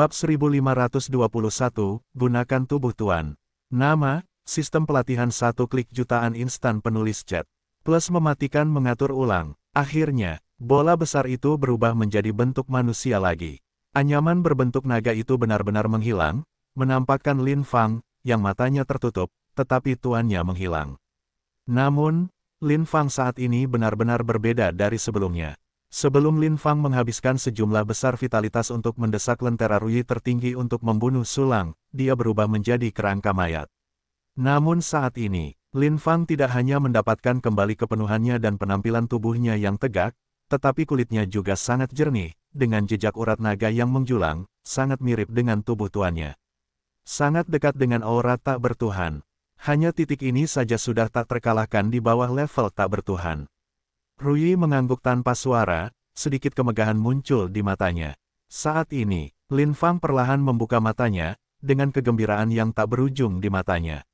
Bab 1521, Gunakan Tubuh Tuan. Nama, sistem pelatihan satu klik jutaan instan penulis chat. Plus mematikan mengatur ulang. Akhirnya, bola besar itu berubah menjadi bentuk manusia lagi. Anyaman berbentuk naga itu benar-benar menghilang, menampakkan Lin Fang, yang matanya tertutup, tetapi tuannya menghilang. Namun, Lin Fang saat ini benar-benar berbeda dari sebelumnya. Sebelum Lin Fang menghabiskan sejumlah besar vitalitas untuk mendesak lentera Rui tertinggi untuk membunuh Sulang, dia berubah menjadi kerangka mayat. Namun saat ini, Lin Fang tidak hanya mendapatkan kembali kepenuhannya dan penampilan tubuhnya yang tegak, tetapi kulitnya juga sangat jernih, dengan jejak urat naga yang menjulang, sangat mirip dengan tubuh tuannya. Sangat dekat dengan aura tak bertuhan. Hanya titik ini saja sudah tak terkalahkan di bawah level tak bertuhan. Rui mengangguk tanpa suara, sedikit kemegahan muncul di matanya. Saat ini, Lin Fang perlahan membuka matanya, dengan kegembiraan yang tak berujung di matanya.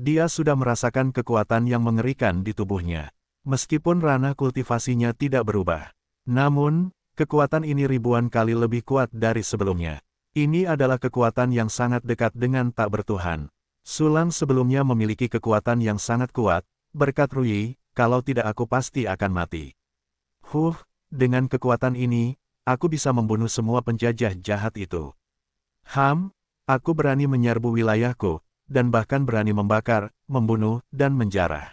Dia sudah merasakan kekuatan yang mengerikan di tubuhnya. Meskipun ranah kultivasinya tidak berubah. Namun, kekuatan ini ribuan kali lebih kuat dari sebelumnya. Ini adalah kekuatan yang sangat dekat dengan tak bertuhan. Sulang sebelumnya memiliki kekuatan yang sangat kuat, berkat Rui, kalau tidak aku pasti akan mati. Huh, dengan kekuatan ini, aku bisa membunuh semua penjajah jahat itu. Ham, aku berani menyerbu wilayahku, dan bahkan berani membakar, membunuh, dan menjarah.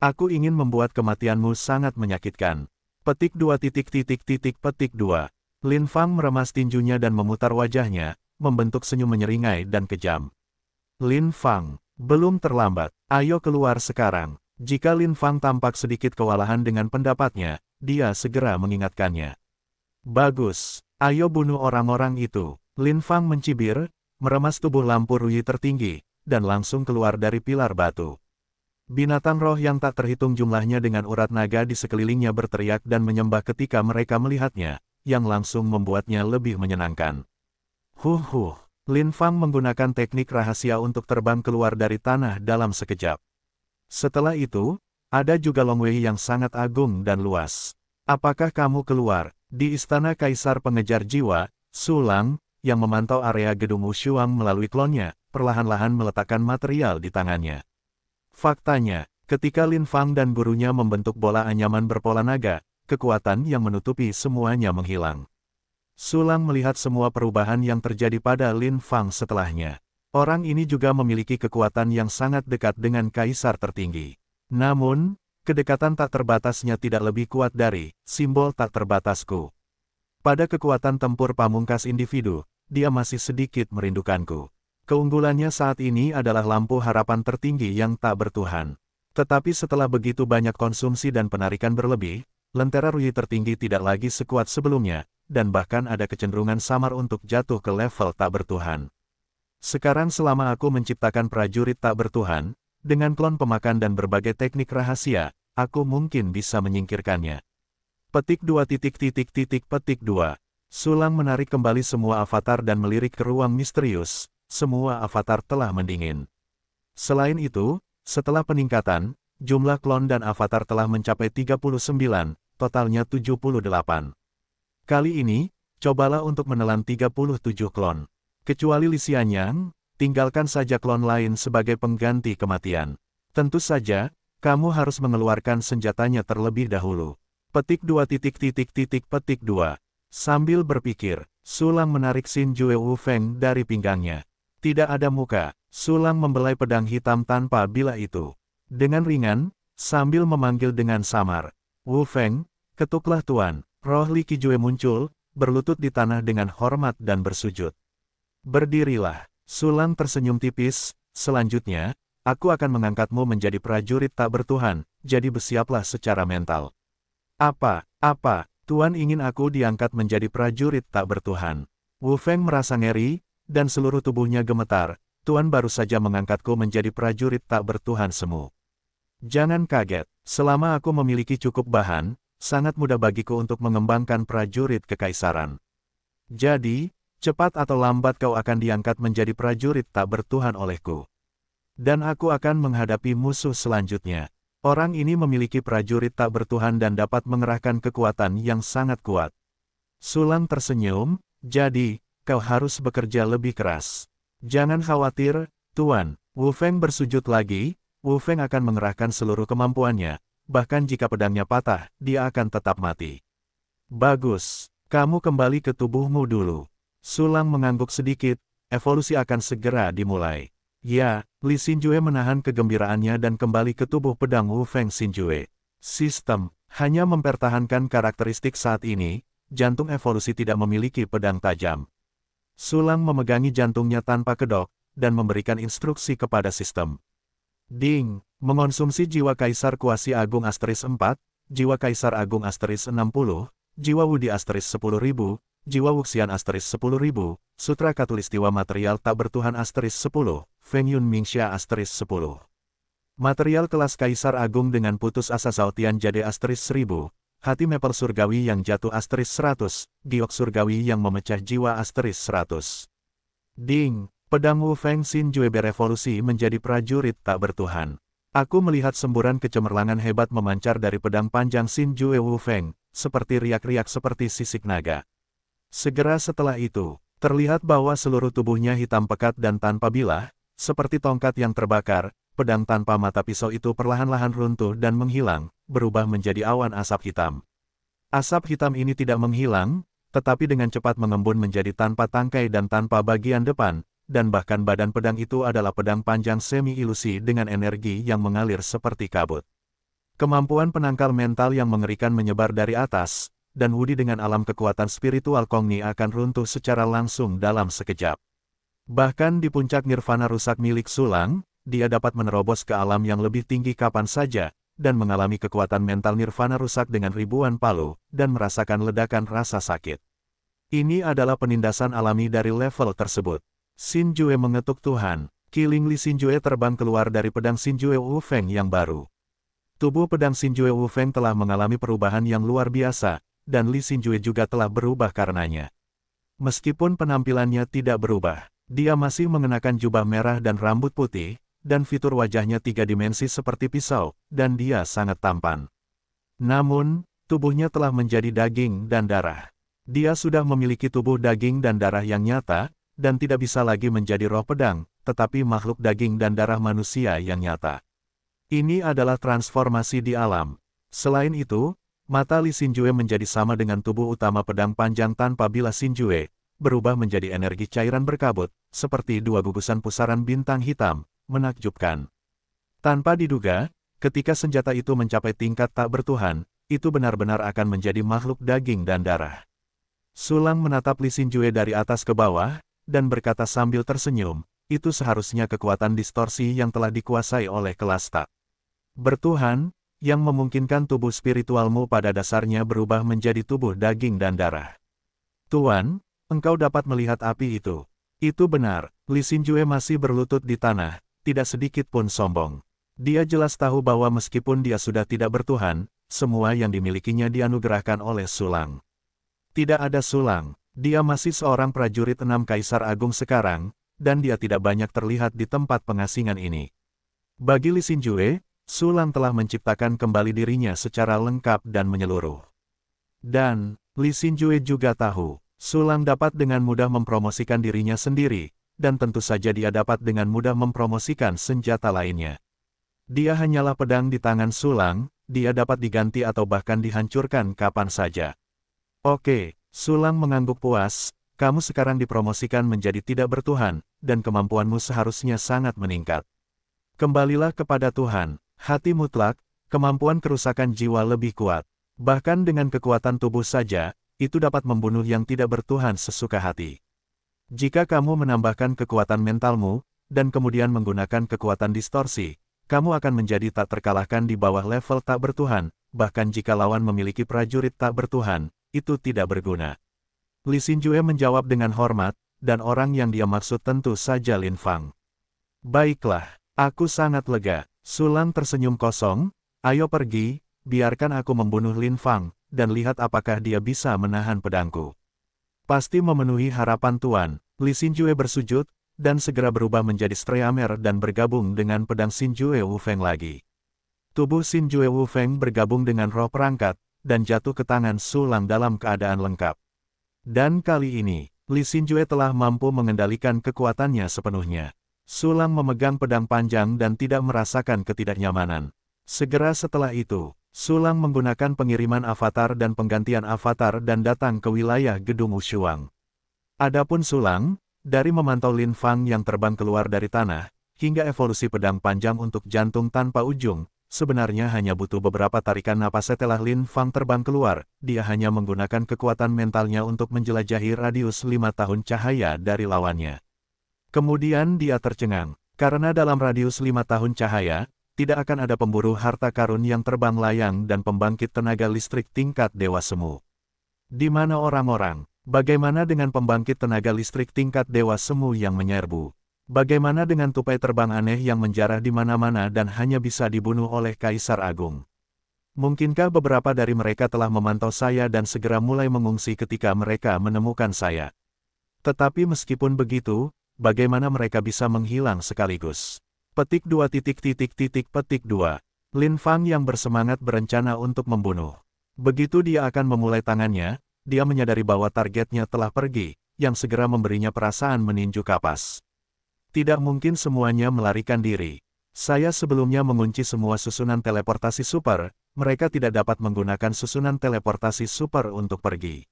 Aku ingin membuat kematianmu sangat menyakitkan. Petik dua titik titik titik petik dua. Lin Fang meremas tinjunya dan memutar wajahnya, membentuk senyum menyeringai dan kejam. Lin Fang, belum terlambat, ayo keluar sekarang. Jika Lin Fang tampak sedikit kewalahan dengan pendapatnya, dia segera mengingatkannya. Bagus, ayo bunuh orang-orang itu. Lin Fang mencibir, meremas tubuh lampu Ruyi tertinggi, dan langsung keluar dari pilar batu. Binatang roh yang tak terhitung jumlahnya dengan urat naga di sekelilingnya berteriak dan menyembah ketika mereka melihatnya, yang langsung membuatnya lebih menyenangkan. Huh huh, Lin Fang menggunakan teknik rahasia untuk terbang keluar dari tanah dalam sekejap. Setelah itu, ada juga Longwei yang sangat agung dan luas. Apakah kamu keluar, di Istana Kaisar Pengejar Jiwa, Sulang, yang memantau area gedung Wushuang melalui klonnya, perlahan-lahan meletakkan material di tangannya. Faktanya, ketika Lin Fang dan gurunya membentuk bola anyaman berpola naga, kekuatan yang menutupi semuanya menghilang. Sulang melihat semua perubahan yang terjadi pada Lin Fang setelahnya. Orang ini juga memiliki kekuatan yang sangat dekat dengan kaisar tertinggi. Namun, kedekatan tak terbatasnya tidak lebih kuat dari simbol tak terbatasku. Pada kekuatan tempur pamungkas individu, dia masih sedikit merindukanku. Keunggulannya saat ini adalah lampu harapan tertinggi yang tak bertuhan. Tetapi setelah begitu banyak konsumsi dan penarikan berlebih, lentera Rui tertinggi tidak lagi sekuat sebelumnya, dan bahkan ada kecenderungan samar untuk jatuh ke level tak bertuhan. Sekarang selama aku menciptakan prajurit tak bertuhan, dengan klon pemakan dan berbagai teknik rahasia, aku mungkin bisa menyingkirkannya. Petik 2 titik titik titik petik 2. Sulang menarik kembali semua avatar dan melirik ke ruang misterius, semua avatar telah mendingin. Selain itu, setelah peningkatan, jumlah klon dan avatar telah mencapai 39, totalnya 78. Kali ini, cobalah untuk menelan 37 klon. Kecuali Lisianyang, tinggalkan saja klon lain sebagai pengganti kematian. Tentu saja, kamu harus mengeluarkan senjatanya terlebih dahulu. Petik dua titik titik titik petik dua. Sambil berpikir, Sulang menarik Xin Jue Wu Feng dari pinggangnya. Tidak ada muka, Sulang membelai pedang hitam tanpa bila itu. Dengan ringan, sambil memanggil dengan samar. Wu Feng, ketuklah Tuan. Roh Li Kijue muncul, berlutut di tanah dengan hormat dan bersujud. Berdirilah. Sulan tersenyum tipis, selanjutnya, aku akan mengangkatmu menjadi prajurit tak bertuhan, jadi bersiaplah secara mental. Apa, apa, Tuan ingin aku diangkat menjadi prajurit tak bertuhan. Wu Feng merasa ngeri, dan seluruh tubuhnya gemetar, Tuan baru saja mengangkatku menjadi prajurit tak bertuhan semu. Jangan kaget, selama aku memiliki cukup bahan, sangat mudah bagiku untuk mengembangkan prajurit kekaisaran. Jadi, Cepat atau lambat kau akan diangkat menjadi prajurit tak bertuhan olehku. Dan aku akan menghadapi musuh selanjutnya. Orang ini memiliki prajurit tak bertuhan dan dapat mengerahkan kekuatan yang sangat kuat. Sulang tersenyum, jadi, kau harus bekerja lebih keras. Jangan khawatir, Tuan. Wu Feng bersujud lagi, Wu Feng akan mengerahkan seluruh kemampuannya, bahkan jika pedangnya patah, dia akan tetap mati. Bagus, kamu kembali ke tubuhmu dulu. Sulang mengangguk sedikit, evolusi akan segera dimulai. Ya, Li Xinjue menahan kegembiraannya dan kembali ke tubuh pedang Wu Feng Xinjue. Sistem, hanya mempertahankan karakteristik saat ini, jantung evolusi tidak memiliki pedang tajam. Sulang memegangi jantungnya tanpa kedok, dan memberikan instruksi kepada sistem. Ding, mengonsumsi jiwa Kaisar Kuasi Agung Asteris 4, jiwa Kaisar Agung Asteris 60, jiwa Wudi Asteris ribu. Jiwa Wuxian asteris 10.000, Sutra Katulistiwa Material Tak Bertuhan asteris 10, Feng Yun Mingxia asteris 10. Material kelas Kaisar Agung dengan putus asa Zautian Jade asteris 1000, Hati Mepel Surgawi yang jatuh asteris 100, Giok Surgawi yang memecah jiwa asteris 100. Ding, pedang Wu Feng Xin Jue berevolusi menjadi prajurit tak bertuhan. Aku melihat semburan kecemerlangan hebat memancar dari pedang panjang Xin Jue Wu Feng, seperti riak-riak seperti sisik naga. Segera setelah itu, terlihat bahwa seluruh tubuhnya hitam pekat dan tanpa bilah, seperti tongkat yang terbakar, pedang tanpa mata pisau itu perlahan-lahan runtuh dan menghilang, berubah menjadi awan asap hitam. Asap hitam ini tidak menghilang, tetapi dengan cepat mengembun menjadi tanpa tangkai dan tanpa bagian depan, dan bahkan badan pedang itu adalah pedang panjang semi-ilusi dengan energi yang mengalir seperti kabut. Kemampuan penangkal mental yang mengerikan menyebar dari atas, dan Wudi dengan alam kekuatan spiritual Kongni akan runtuh secara langsung dalam sekejap. Bahkan di puncak nirvana rusak milik Sulang, dia dapat menerobos ke alam yang lebih tinggi kapan saja, dan mengalami kekuatan mental nirvana rusak dengan ribuan palu, dan merasakan ledakan rasa sakit. Ini adalah penindasan alami dari level tersebut. Xin Jue mengetuk Tuhan, Killing Li Xin Jue terbang keluar dari pedang Xin Jue Wu Feng yang baru. Tubuh pedang Xin Jue Wu Feng telah mengalami perubahan yang luar biasa, dan Li Xinjue juga telah berubah karenanya. Meskipun penampilannya tidak berubah, dia masih mengenakan jubah merah dan rambut putih, dan fitur wajahnya tiga dimensi seperti pisau, dan dia sangat tampan. Namun, tubuhnya telah menjadi daging dan darah. Dia sudah memiliki tubuh daging dan darah yang nyata, dan tidak bisa lagi menjadi roh pedang, tetapi makhluk daging dan darah manusia yang nyata. Ini adalah transformasi di alam. Selain itu, Mata Li Xinjue menjadi sama dengan tubuh utama pedang panjang tanpa bila Xinjue, berubah menjadi energi cairan berkabut, seperti dua gugusan pusaran bintang hitam, menakjubkan. Tanpa diduga, ketika senjata itu mencapai tingkat tak bertuhan, itu benar-benar akan menjadi makhluk daging dan darah. Sulang menatap Li Xinjue dari atas ke bawah, dan berkata sambil tersenyum, itu seharusnya kekuatan distorsi yang telah dikuasai oleh kelas tak. Bertuhan, yang memungkinkan tubuh spiritualmu pada dasarnya berubah menjadi tubuh daging dan darah. Tuan, engkau dapat melihat api itu. Itu benar, Li Xinjue masih berlutut di tanah, tidak sedikit pun sombong. Dia jelas tahu bahwa meskipun dia sudah tidak bertuhan, semua yang dimilikinya dianugerahkan oleh Sulang. Tidak ada Sulang, dia masih seorang prajurit enam kaisar agung sekarang, dan dia tidak banyak terlihat di tempat pengasingan ini. Bagi Li Xinjue, Sulang telah menciptakan kembali dirinya secara lengkap dan menyeluruh. Dan, Li Xinjue juga tahu, Sulang dapat dengan mudah mempromosikan dirinya sendiri, dan tentu saja dia dapat dengan mudah mempromosikan senjata lainnya. Dia hanyalah pedang di tangan Sulang, dia dapat diganti atau bahkan dihancurkan kapan saja. Oke, Sulang mengangguk puas, kamu sekarang dipromosikan menjadi tidak bertuhan, dan kemampuanmu seharusnya sangat meningkat. Kembalilah kepada Tuhan, Hati mutlak, kemampuan kerusakan jiwa lebih kuat. Bahkan dengan kekuatan tubuh saja, itu dapat membunuh yang tidak bertuhan sesuka hati. Jika kamu menambahkan kekuatan mentalmu, dan kemudian menggunakan kekuatan distorsi, kamu akan menjadi tak terkalahkan di bawah level tak bertuhan, bahkan jika lawan memiliki prajurit tak bertuhan, itu tidak berguna. Li Xinjue menjawab dengan hormat, dan orang yang dia maksud tentu saja Lin Fang. Baiklah, aku sangat lega. Sulan tersenyum kosong, ayo pergi, biarkan aku membunuh Lin Fang, dan lihat apakah dia bisa menahan pedangku. Pasti memenuhi harapan Tuan, Li Xinjue bersujud, dan segera berubah menjadi Streamer dan bergabung dengan pedang Xinjue Feng lagi. Tubuh Xinjue Feng bergabung dengan roh perangkat, dan jatuh ke tangan Sulang dalam keadaan lengkap. Dan kali ini, Li Xinjue telah mampu mengendalikan kekuatannya sepenuhnya. Sulang memegang pedang panjang dan tidak merasakan ketidaknyamanan. Segera setelah itu, Sulang menggunakan pengiriman avatar dan penggantian avatar dan datang ke wilayah gedung Ushuang. Adapun Sulang, dari memantau Lin Fang yang terbang keluar dari tanah, hingga evolusi pedang panjang untuk jantung tanpa ujung, sebenarnya hanya butuh beberapa tarikan napas setelah Lin Fang terbang keluar, dia hanya menggunakan kekuatan mentalnya untuk menjelajahi radius lima tahun cahaya dari lawannya. Kemudian dia tercengang, karena dalam radius lima tahun cahaya, tidak akan ada pemburu harta karun yang terbang layang dan pembangkit tenaga listrik tingkat dewa semu. Di mana orang-orang? Bagaimana dengan pembangkit tenaga listrik tingkat dewa semu yang menyerbu? Bagaimana dengan tupai terbang aneh yang menjarah di mana-mana dan hanya bisa dibunuh oleh Kaisar Agung? Mungkinkah beberapa dari mereka telah memantau saya dan segera mulai mengungsi ketika mereka menemukan saya? Tetapi meskipun begitu, bagaimana mereka bisa menghilang sekaligus. Petik dua titik titik titik petik dua. Lin Fang yang bersemangat berencana untuk membunuh. Begitu dia akan memulai tangannya, dia menyadari bahwa targetnya telah pergi, yang segera memberinya perasaan meninju kapas. Tidak mungkin semuanya melarikan diri. Saya sebelumnya mengunci semua susunan teleportasi super, mereka tidak dapat menggunakan susunan teleportasi super untuk pergi.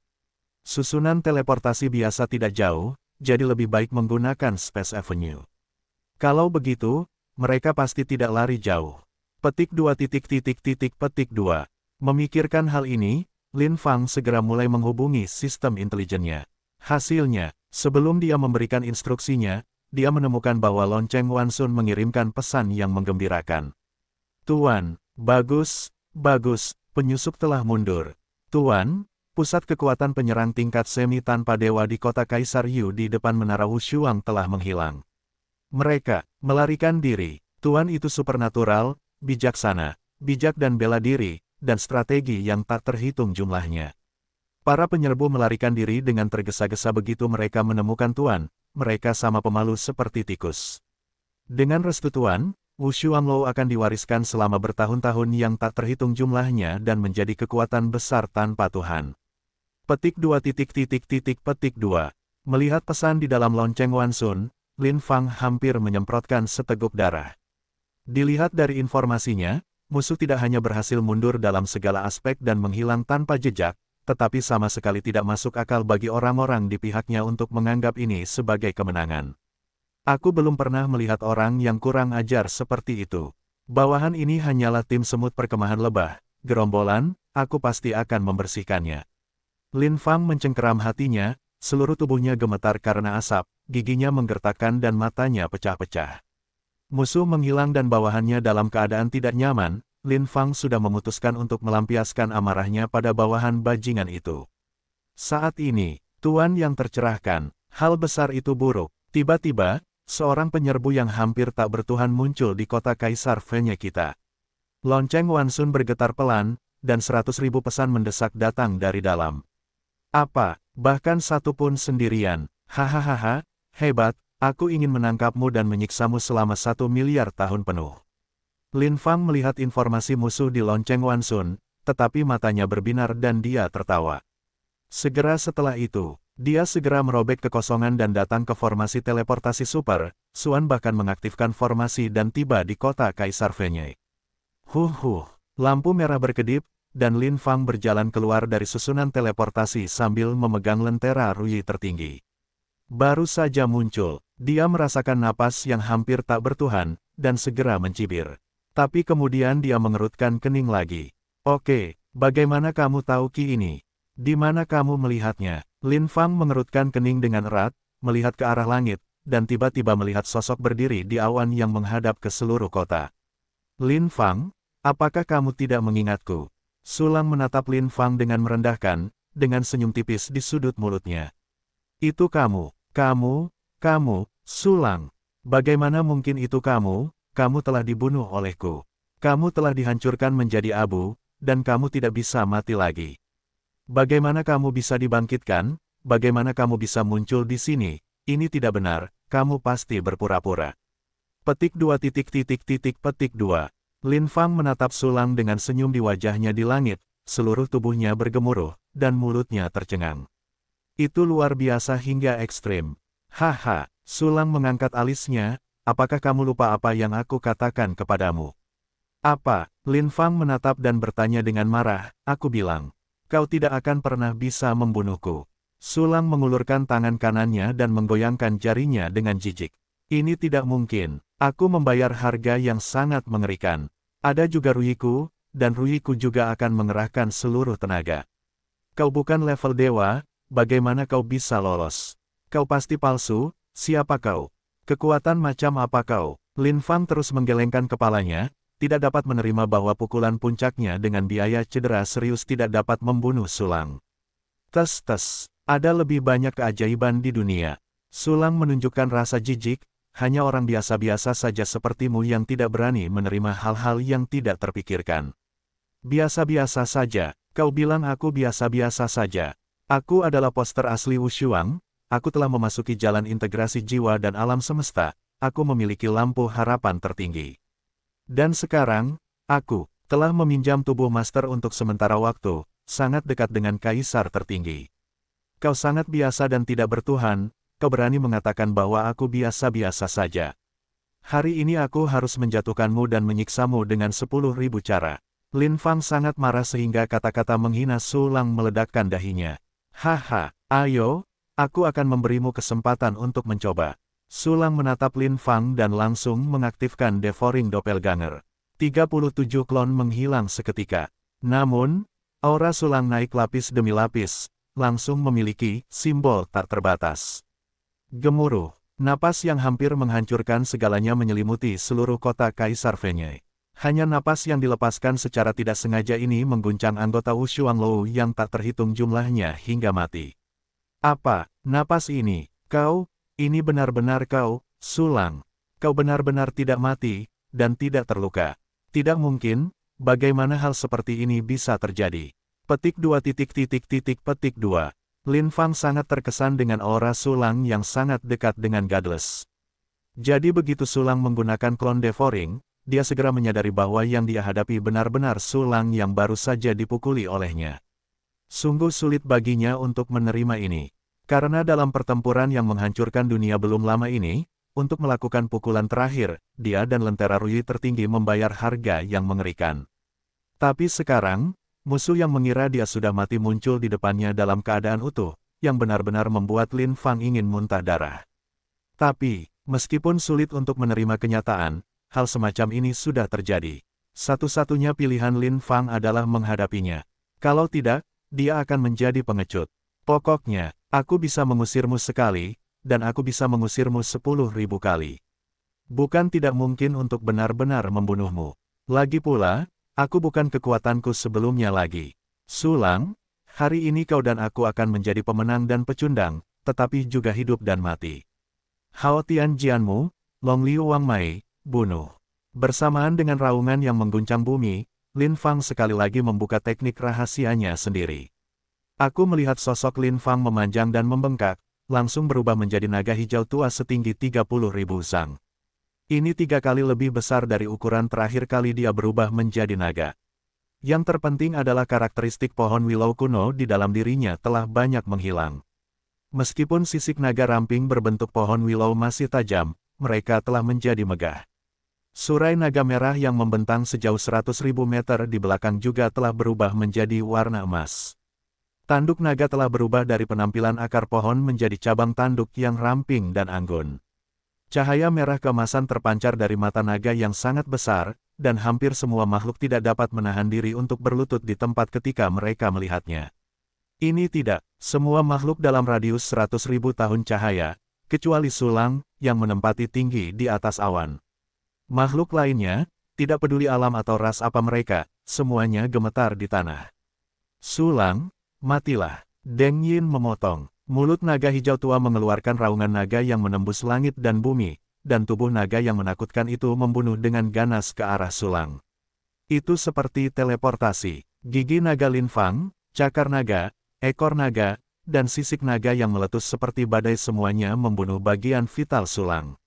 Susunan teleportasi biasa tidak jauh, jadi lebih baik menggunakan Space Avenue. Kalau begitu, mereka pasti tidak lari jauh. Petik dua titik titik titik petik dua. Memikirkan hal ini, Lin Fang segera mulai menghubungi sistem intelijennya. Hasilnya, sebelum dia memberikan instruksinya, dia menemukan bahwa lonceng Wansun mengirimkan pesan yang menggembirakan. Tuan, bagus, bagus, penyusup telah mundur. Tuan, pusat kekuatan penyerang tingkat semi tanpa dewa di kota Kaisar Yu di depan Menara Wushuang telah menghilang. Mereka, melarikan diri, Tuan itu supernatural, bijaksana, bijak dan bela diri, dan strategi yang tak terhitung jumlahnya. Para penyerbu melarikan diri dengan tergesa-gesa begitu mereka menemukan Tuan, mereka sama pemalu seperti tikus. Dengan restu Tuan, Wushuang Lou akan diwariskan selama bertahun-tahun yang tak terhitung jumlahnya dan menjadi kekuatan besar tanpa Tuhan. Petik dua titik titik titik petik dua Melihat pesan di dalam lonceng Wansun, Lin Fang hampir menyemprotkan seteguk darah. Dilihat dari informasinya, musuh tidak hanya berhasil mundur dalam segala aspek dan menghilang tanpa jejak, tetapi sama sekali tidak masuk akal bagi orang-orang di pihaknya untuk menganggap ini sebagai kemenangan. Aku belum pernah melihat orang yang kurang ajar seperti itu. Bawahan ini hanyalah tim semut perkemahan lebah, gerombolan, aku pasti akan membersihkannya. Lin Fang mencengkeram hatinya, seluruh tubuhnya gemetar karena asap, giginya menggertakkan dan matanya pecah-pecah. Musuh menghilang dan bawahannya dalam keadaan tidak nyaman, Lin Fang sudah memutuskan untuk melampiaskan amarahnya pada bawahan bajingan itu. Saat ini, Tuan yang tercerahkan, hal besar itu buruk. Tiba-tiba, seorang penyerbu yang hampir tak bertuhan muncul di kota Kaisar Fenya kita. Lonceng Wansun bergetar pelan, dan seratus ribu pesan mendesak datang dari dalam. Apa, bahkan satu pun sendirian, hahaha, hebat, aku ingin menangkapmu dan menyiksamu selama satu miliar tahun penuh. Lin Fang melihat informasi musuh di lonceng Wansun, tetapi matanya berbinar dan dia tertawa. Segera setelah itu, dia segera merobek kekosongan dan datang ke formasi teleportasi super, Suan bahkan mengaktifkan formasi dan tiba di kota Kaisar Fenye. Huh huh, lampu merah berkedip, dan Lin Fang berjalan keluar dari susunan teleportasi sambil memegang lentera Rui tertinggi. Baru saja muncul, dia merasakan napas yang hampir tak bertuhan, dan segera mencibir. Tapi kemudian dia mengerutkan kening lagi. Oke, bagaimana kamu tahu Ki ini? Di mana kamu melihatnya? Lin Fang mengerutkan kening dengan erat, melihat ke arah langit, dan tiba-tiba melihat sosok berdiri di awan yang menghadap ke seluruh kota. Lin Fang, apakah kamu tidak mengingatku? Sulang menatap Lin Fang dengan merendahkan, dengan senyum tipis di sudut mulutnya. Itu kamu, kamu, kamu, Sulang. Bagaimana mungkin itu kamu? Kamu telah dibunuh olehku. Kamu telah dihancurkan menjadi abu, dan kamu tidak bisa mati lagi. Bagaimana kamu bisa dibangkitkan? Bagaimana kamu bisa muncul di sini? Ini tidak benar, kamu pasti berpura-pura. Petik dua titik titik titik petik dua. Lin Fang menatap Sulang dengan senyum di wajahnya di langit, seluruh tubuhnya bergemuruh, dan mulutnya tercengang. Itu luar biasa hingga ekstrim. Haha, Sulang mengangkat alisnya, apakah kamu lupa apa yang aku katakan kepadamu? Apa? Lin Fang menatap dan bertanya dengan marah, aku bilang. Kau tidak akan pernah bisa membunuhku. Sulang mengulurkan tangan kanannya dan menggoyangkan jarinya dengan jijik. Ini tidak mungkin, Aku membayar harga yang sangat mengerikan. Ada juga Ruiku, dan Ruiku juga akan mengerahkan seluruh tenaga. Kau bukan level dewa, bagaimana kau bisa lolos? Kau pasti palsu, siapa kau? Kekuatan macam apa kau? Lin Fang terus menggelengkan kepalanya, tidak dapat menerima bahwa pukulan puncaknya dengan biaya cedera serius tidak dapat membunuh Sulang. Tes-tes, ada lebih banyak keajaiban di dunia. Sulang menunjukkan rasa jijik, hanya orang biasa-biasa saja sepertimu yang tidak berani menerima hal-hal yang tidak terpikirkan. Biasa-biasa saja, kau bilang aku biasa-biasa saja. Aku adalah poster asli Wushuang, aku telah memasuki jalan integrasi jiwa dan alam semesta, aku memiliki lampu harapan tertinggi. Dan sekarang, aku telah meminjam tubuh master untuk sementara waktu, sangat dekat dengan kaisar tertinggi. Kau sangat biasa dan tidak bertuhan, kau berani mengatakan bahwa aku biasa-biasa saja. Hari ini aku harus menjatuhkanmu dan menyiksamu dengan sepuluh ribu cara. Lin Fang sangat marah sehingga kata-kata menghina Sulang meledakkan dahinya. Haha, ayo, aku akan memberimu kesempatan untuk mencoba. Sulang menatap Lin Fang dan langsung mengaktifkan Devouring Doppelganger. 37 klon menghilang seketika. Namun, aura Sulang naik lapis demi lapis, langsung memiliki simbol tak terbatas. Gemuruh, napas yang hampir menghancurkan segalanya menyelimuti seluruh kota Kaisar Fenyei. Hanya napas yang dilepaskan secara tidak sengaja ini mengguncang anggota Wushuang Lou yang tak terhitung jumlahnya hingga mati. Apa, napas ini, kau, ini benar-benar kau, sulang. Kau benar-benar tidak mati, dan tidak terluka. Tidak mungkin, bagaimana hal seperti ini bisa terjadi. Petik dua titik titik titik petik dua. Lin Fang sangat terkesan dengan aura Sulang yang sangat dekat dengan Godless. Jadi begitu Sulang menggunakan klon devouring, dia segera menyadari bahwa yang dia hadapi benar-benar Sulang yang baru saja dipukuli olehnya. Sungguh sulit baginya untuk menerima ini. Karena dalam pertempuran yang menghancurkan dunia belum lama ini, untuk melakukan pukulan terakhir, dia dan Lentera Rui tertinggi membayar harga yang mengerikan. Tapi sekarang, Musuh yang mengira dia sudah mati muncul di depannya dalam keadaan utuh, yang benar-benar membuat Lin Fang ingin muntah darah. Tapi, meskipun sulit untuk menerima kenyataan, hal semacam ini sudah terjadi. Satu-satunya pilihan Lin Fang adalah menghadapinya. Kalau tidak, dia akan menjadi pengecut. Pokoknya, aku bisa mengusirmu sekali, dan aku bisa mengusirmu sepuluh ribu kali. Bukan tidak mungkin untuk benar-benar membunuhmu. Lagi pula, Aku bukan kekuatanku sebelumnya lagi. Sulang, hari ini kau dan aku akan menjadi pemenang dan pecundang, tetapi juga hidup dan mati. Hao Tian Jianmu, Long Liu Wang Mai, bunuh. Bersamaan dengan raungan yang mengguncang bumi, Lin Fang sekali lagi membuka teknik rahasianya sendiri. Aku melihat sosok Lin Fang memanjang dan membengkak, langsung berubah menjadi naga hijau tua setinggi 30 ribu zang. Ini tiga kali lebih besar dari ukuran terakhir kali dia berubah menjadi naga. Yang terpenting adalah karakteristik pohon willow kuno di dalam dirinya telah banyak menghilang. Meskipun sisik naga ramping berbentuk pohon willow masih tajam, mereka telah menjadi megah. Surai naga merah yang membentang sejauh ribu meter di belakang juga telah berubah menjadi warna emas. Tanduk naga telah berubah dari penampilan akar pohon menjadi cabang tanduk yang ramping dan anggun. Cahaya merah kemasan terpancar dari mata naga yang sangat besar, dan hampir semua makhluk tidak dapat menahan diri untuk berlutut di tempat ketika mereka melihatnya. Ini tidak, semua makhluk dalam radius ribu tahun cahaya, kecuali sulang, yang menempati tinggi di atas awan. Makhluk lainnya, tidak peduli alam atau ras apa mereka, semuanya gemetar di tanah. Sulang, matilah, Deng Yin memotong. Mulut naga hijau tua mengeluarkan raungan naga yang menembus langit dan bumi, dan tubuh naga yang menakutkan itu membunuh dengan ganas ke arah sulang. Itu seperti teleportasi. Gigi naga linfang, cakar naga, ekor naga, dan sisik naga yang meletus seperti badai semuanya membunuh bagian vital sulang.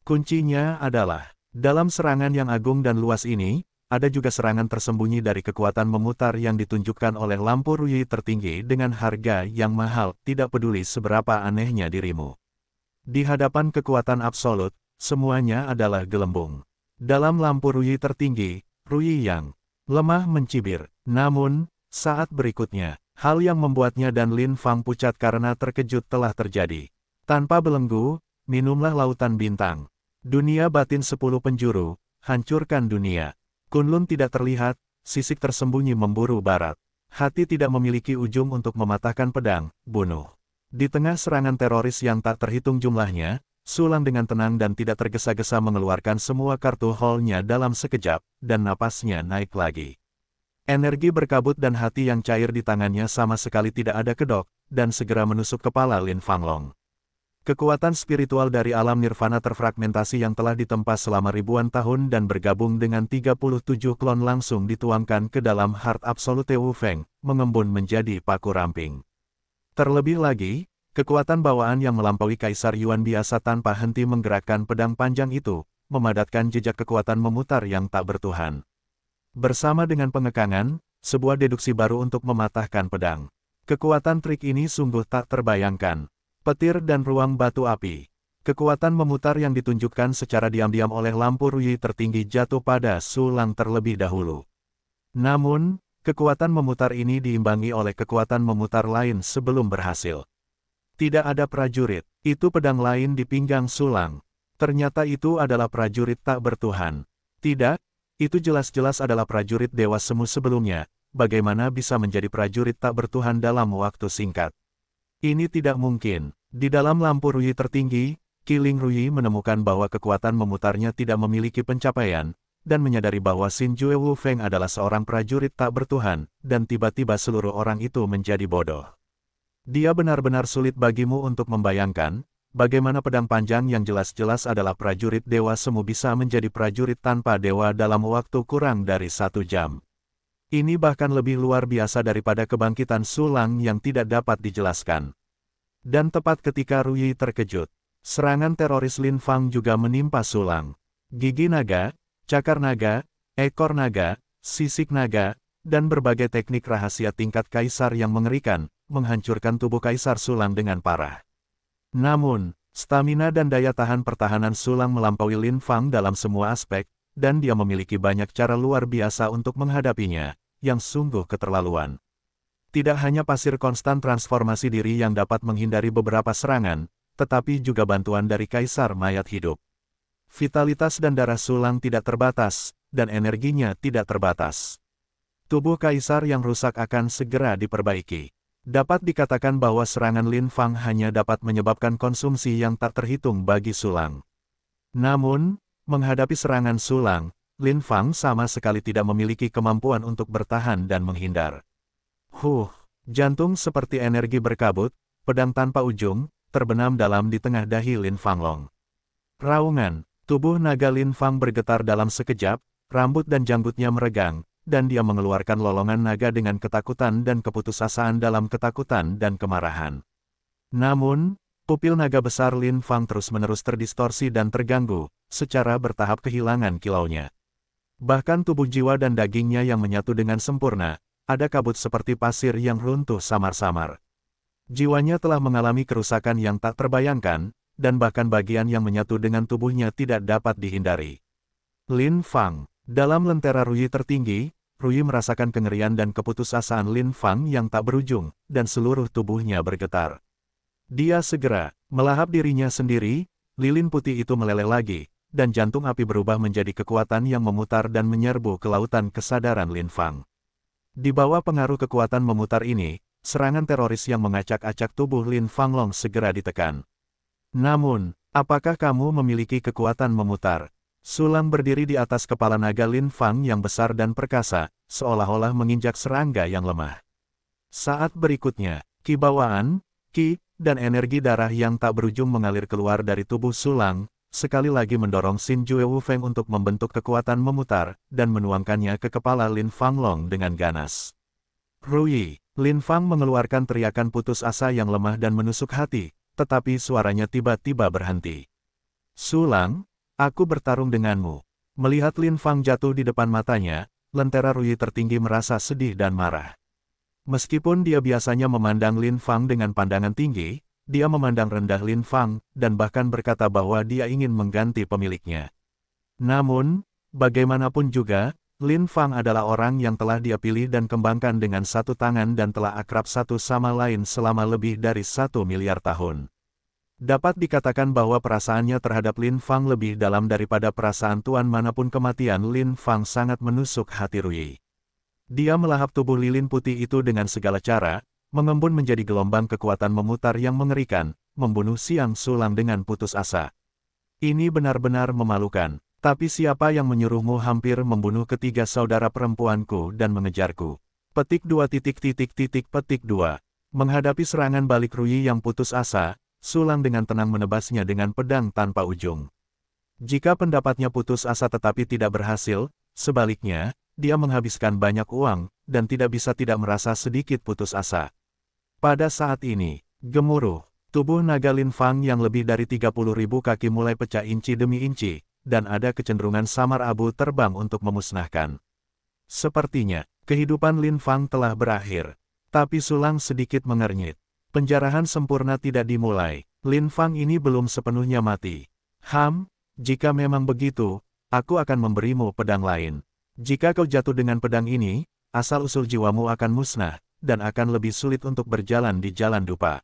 Kuncinya adalah, dalam serangan yang agung dan luas ini, ada juga serangan tersembunyi dari kekuatan memutar yang ditunjukkan oleh lampu Ruyi tertinggi dengan harga yang mahal, tidak peduli seberapa anehnya dirimu. Di hadapan kekuatan absolut, semuanya adalah gelembung. Dalam lampu Ruyi tertinggi, Ruyi yang lemah mencibir. Namun, saat berikutnya, hal yang membuatnya dan Lin Fang pucat karena terkejut telah terjadi. Tanpa belenggu, minumlah lautan bintang. Dunia batin sepuluh penjuru, hancurkan dunia. Kunlun tidak terlihat, sisik tersembunyi memburu barat. Hati tidak memiliki ujung untuk mematahkan pedang, bunuh. Di tengah serangan teroris yang tak terhitung jumlahnya, Sulang dengan tenang dan tidak tergesa-gesa mengeluarkan semua kartu hole-nya dalam sekejap, dan napasnya naik lagi. Energi berkabut dan hati yang cair di tangannya sama sekali tidak ada kedok, dan segera menusuk kepala Lin Fanglong. Kekuatan spiritual dari alam nirvana terfragmentasi yang telah ditempa selama ribuan tahun dan bergabung dengan 37 klon langsung dituangkan ke dalam Heart Absolute Wu Feng, mengembun menjadi paku ramping. Terlebih lagi, kekuatan bawaan yang melampaui Kaisar Yuan biasa tanpa henti menggerakkan pedang panjang itu, memadatkan jejak kekuatan memutar yang tak bertuhan. Bersama dengan pengekangan, sebuah deduksi baru untuk mematahkan pedang. Kekuatan trik ini sungguh tak terbayangkan petir dan ruang batu api. Kekuatan memutar yang ditunjukkan secara diam-diam oleh lampu Ruyi tertinggi jatuh pada Sulang terlebih dahulu. Namun, kekuatan memutar ini diimbangi oleh kekuatan memutar lain sebelum berhasil. Tidak ada prajurit, itu pedang lain di pinggang sulang. Ternyata itu adalah prajurit tak bertuhan. Tidak, itu jelas-jelas adalah prajurit Dewa Semu sebelumnya. Bagaimana bisa menjadi prajurit tak bertuhan dalam waktu singkat? Ini tidak mungkin. Di dalam lampu Rui tertinggi, Killing Rui menemukan bahwa kekuatan memutarnya tidak memiliki pencapaian, dan menyadari bahwa Xin Jue Wu Feng adalah seorang prajurit tak bertuhan, dan tiba-tiba seluruh orang itu menjadi bodoh. Dia benar-benar sulit bagimu untuk membayangkan, bagaimana pedang panjang yang jelas-jelas adalah prajurit dewa semu bisa menjadi prajurit tanpa dewa dalam waktu kurang dari satu jam. Ini bahkan lebih luar biasa daripada kebangkitan Sulang yang tidak dapat dijelaskan. Dan tepat ketika Ruyi terkejut, serangan teroris Lin Fang juga menimpa Sulang. Gigi naga, cakar naga, ekor naga, sisik naga, dan berbagai teknik rahasia tingkat kaisar yang mengerikan, menghancurkan tubuh kaisar Sulang dengan parah. Namun, stamina dan daya tahan pertahanan Sulang melampaui Lin Fang dalam semua aspek, dan dia memiliki banyak cara luar biasa untuk menghadapinya, yang sungguh keterlaluan. Tidak hanya pasir konstan transformasi diri yang dapat menghindari beberapa serangan, tetapi juga bantuan dari kaisar mayat hidup. Vitalitas dan darah sulang tidak terbatas, dan energinya tidak terbatas. Tubuh kaisar yang rusak akan segera diperbaiki. Dapat dikatakan bahwa serangan Lin Fang hanya dapat menyebabkan konsumsi yang tak terhitung bagi sulang. Namun, menghadapi serangan sulang, Lin Fang sama sekali tidak memiliki kemampuan untuk bertahan dan menghindar. Huh, jantung seperti energi berkabut, pedang tanpa ujung, terbenam dalam di tengah dahi Lin Fang Long. Raungan, tubuh naga Lin Fang bergetar dalam sekejap, rambut dan janggutnya meregang, dan dia mengeluarkan lolongan naga dengan ketakutan dan keputusasaan dalam ketakutan dan kemarahan. Namun, pupil naga besar Lin Fang terus-menerus terdistorsi dan terganggu, secara bertahap kehilangan kilaunya. Bahkan tubuh jiwa dan dagingnya yang menyatu dengan sempurna, ada kabut seperti pasir yang runtuh samar-samar. Jiwanya telah mengalami kerusakan yang tak terbayangkan, dan bahkan bagian yang menyatu dengan tubuhnya tidak dapat dihindari. Lin Fang Dalam lentera Ruyi tertinggi, Ruyi merasakan kengerian dan keputusasaan Lin Fang yang tak berujung, dan seluruh tubuhnya bergetar. Dia segera melahap dirinya sendiri, lilin putih itu meleleh lagi, dan jantung api berubah menjadi kekuatan yang memutar dan menyerbu ke lautan kesadaran Lin Fang. Di bawah pengaruh kekuatan memutar ini, serangan teroris yang mengacak-acak tubuh Lin Fang Long segera ditekan. Namun, apakah kamu memiliki kekuatan memutar? Sulang berdiri di atas kepala naga Lin Fang yang besar dan perkasa, seolah-olah menginjak serangga yang lemah. Saat berikutnya, kibawaan, ki, dan energi darah yang tak berujung mengalir keluar dari tubuh Sulang, sekali lagi mendorong Xin Jue Wufeng untuk membentuk kekuatan memutar, dan menuangkannya ke kepala Lin Fang Long dengan ganas. Rui, Lin Fang mengeluarkan teriakan putus asa yang lemah dan menusuk hati, tetapi suaranya tiba-tiba berhenti. Sulang, aku bertarung denganmu. Melihat Lin Fang jatuh di depan matanya, Lentera Rui tertinggi merasa sedih dan marah. Meskipun dia biasanya memandang Lin Fang dengan pandangan tinggi, dia memandang rendah Lin Fang, dan bahkan berkata bahwa dia ingin mengganti pemiliknya. Namun, bagaimanapun juga, Lin Fang adalah orang yang telah dia pilih dan kembangkan dengan satu tangan dan telah akrab satu sama lain selama lebih dari satu miliar tahun. Dapat dikatakan bahwa perasaannya terhadap Lin Fang lebih dalam daripada perasaan tuan manapun kematian Lin Fang sangat menusuk hati Rui. Dia melahap tubuh lilin putih itu dengan segala cara, mengembun menjadi gelombang kekuatan memutar yang mengerikan, membunuh Siang Sulang dengan putus asa. Ini benar-benar memalukan, tapi siapa yang menyuruhmu hampir membunuh ketiga saudara perempuanku dan mengejarku? Petik dua titik titik titik petik dua. Menghadapi serangan balik Rui yang putus asa, Sulang dengan tenang menebasnya dengan pedang tanpa ujung. Jika pendapatnya putus asa tetapi tidak berhasil, sebaliknya, dia menghabiskan banyak uang, dan tidak bisa tidak merasa sedikit putus asa. Pada saat ini, gemuruh, tubuh naga Lin Fang yang lebih dari 30 ribu kaki mulai pecah inci demi inci, dan ada kecenderungan samar abu terbang untuk memusnahkan. Sepertinya, kehidupan Lin Fang telah berakhir. Tapi Sulang sedikit mengernyit. Penjarahan sempurna tidak dimulai, Lin Fang ini belum sepenuhnya mati. Ham, jika memang begitu, aku akan memberimu pedang lain. Jika kau jatuh dengan pedang ini, asal-usul jiwamu akan musnah, dan akan lebih sulit untuk berjalan di jalan dupa.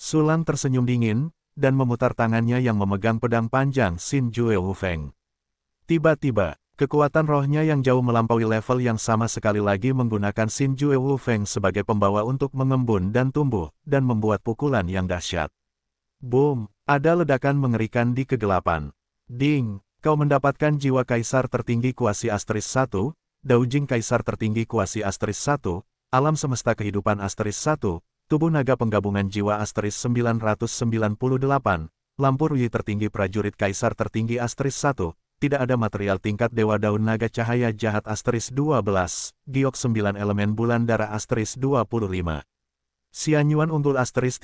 Sulan tersenyum dingin, dan memutar tangannya yang memegang pedang panjang Xin Jue Wufeng. Tiba-tiba, kekuatan rohnya yang jauh melampaui level yang sama sekali lagi menggunakan Xin Jue Wufeng sebagai pembawa untuk mengembun dan tumbuh, dan membuat pukulan yang dahsyat. Boom, ada ledakan mengerikan di kegelapan. Ding, kau mendapatkan jiwa kaisar tertinggi kuasi asteris 1, Daujing kaisar tertinggi kuasi asteris 1, Alam semesta kehidupan asteris 1, tubuh naga penggabungan jiwa asteris 998, lampu ruyi tertinggi prajurit kaisar tertinggi asteris 1, tidak ada material tingkat dewa daun naga cahaya jahat asteris 12, giok 9 elemen bulan darah asteris 25. Sianyuan unggul asteris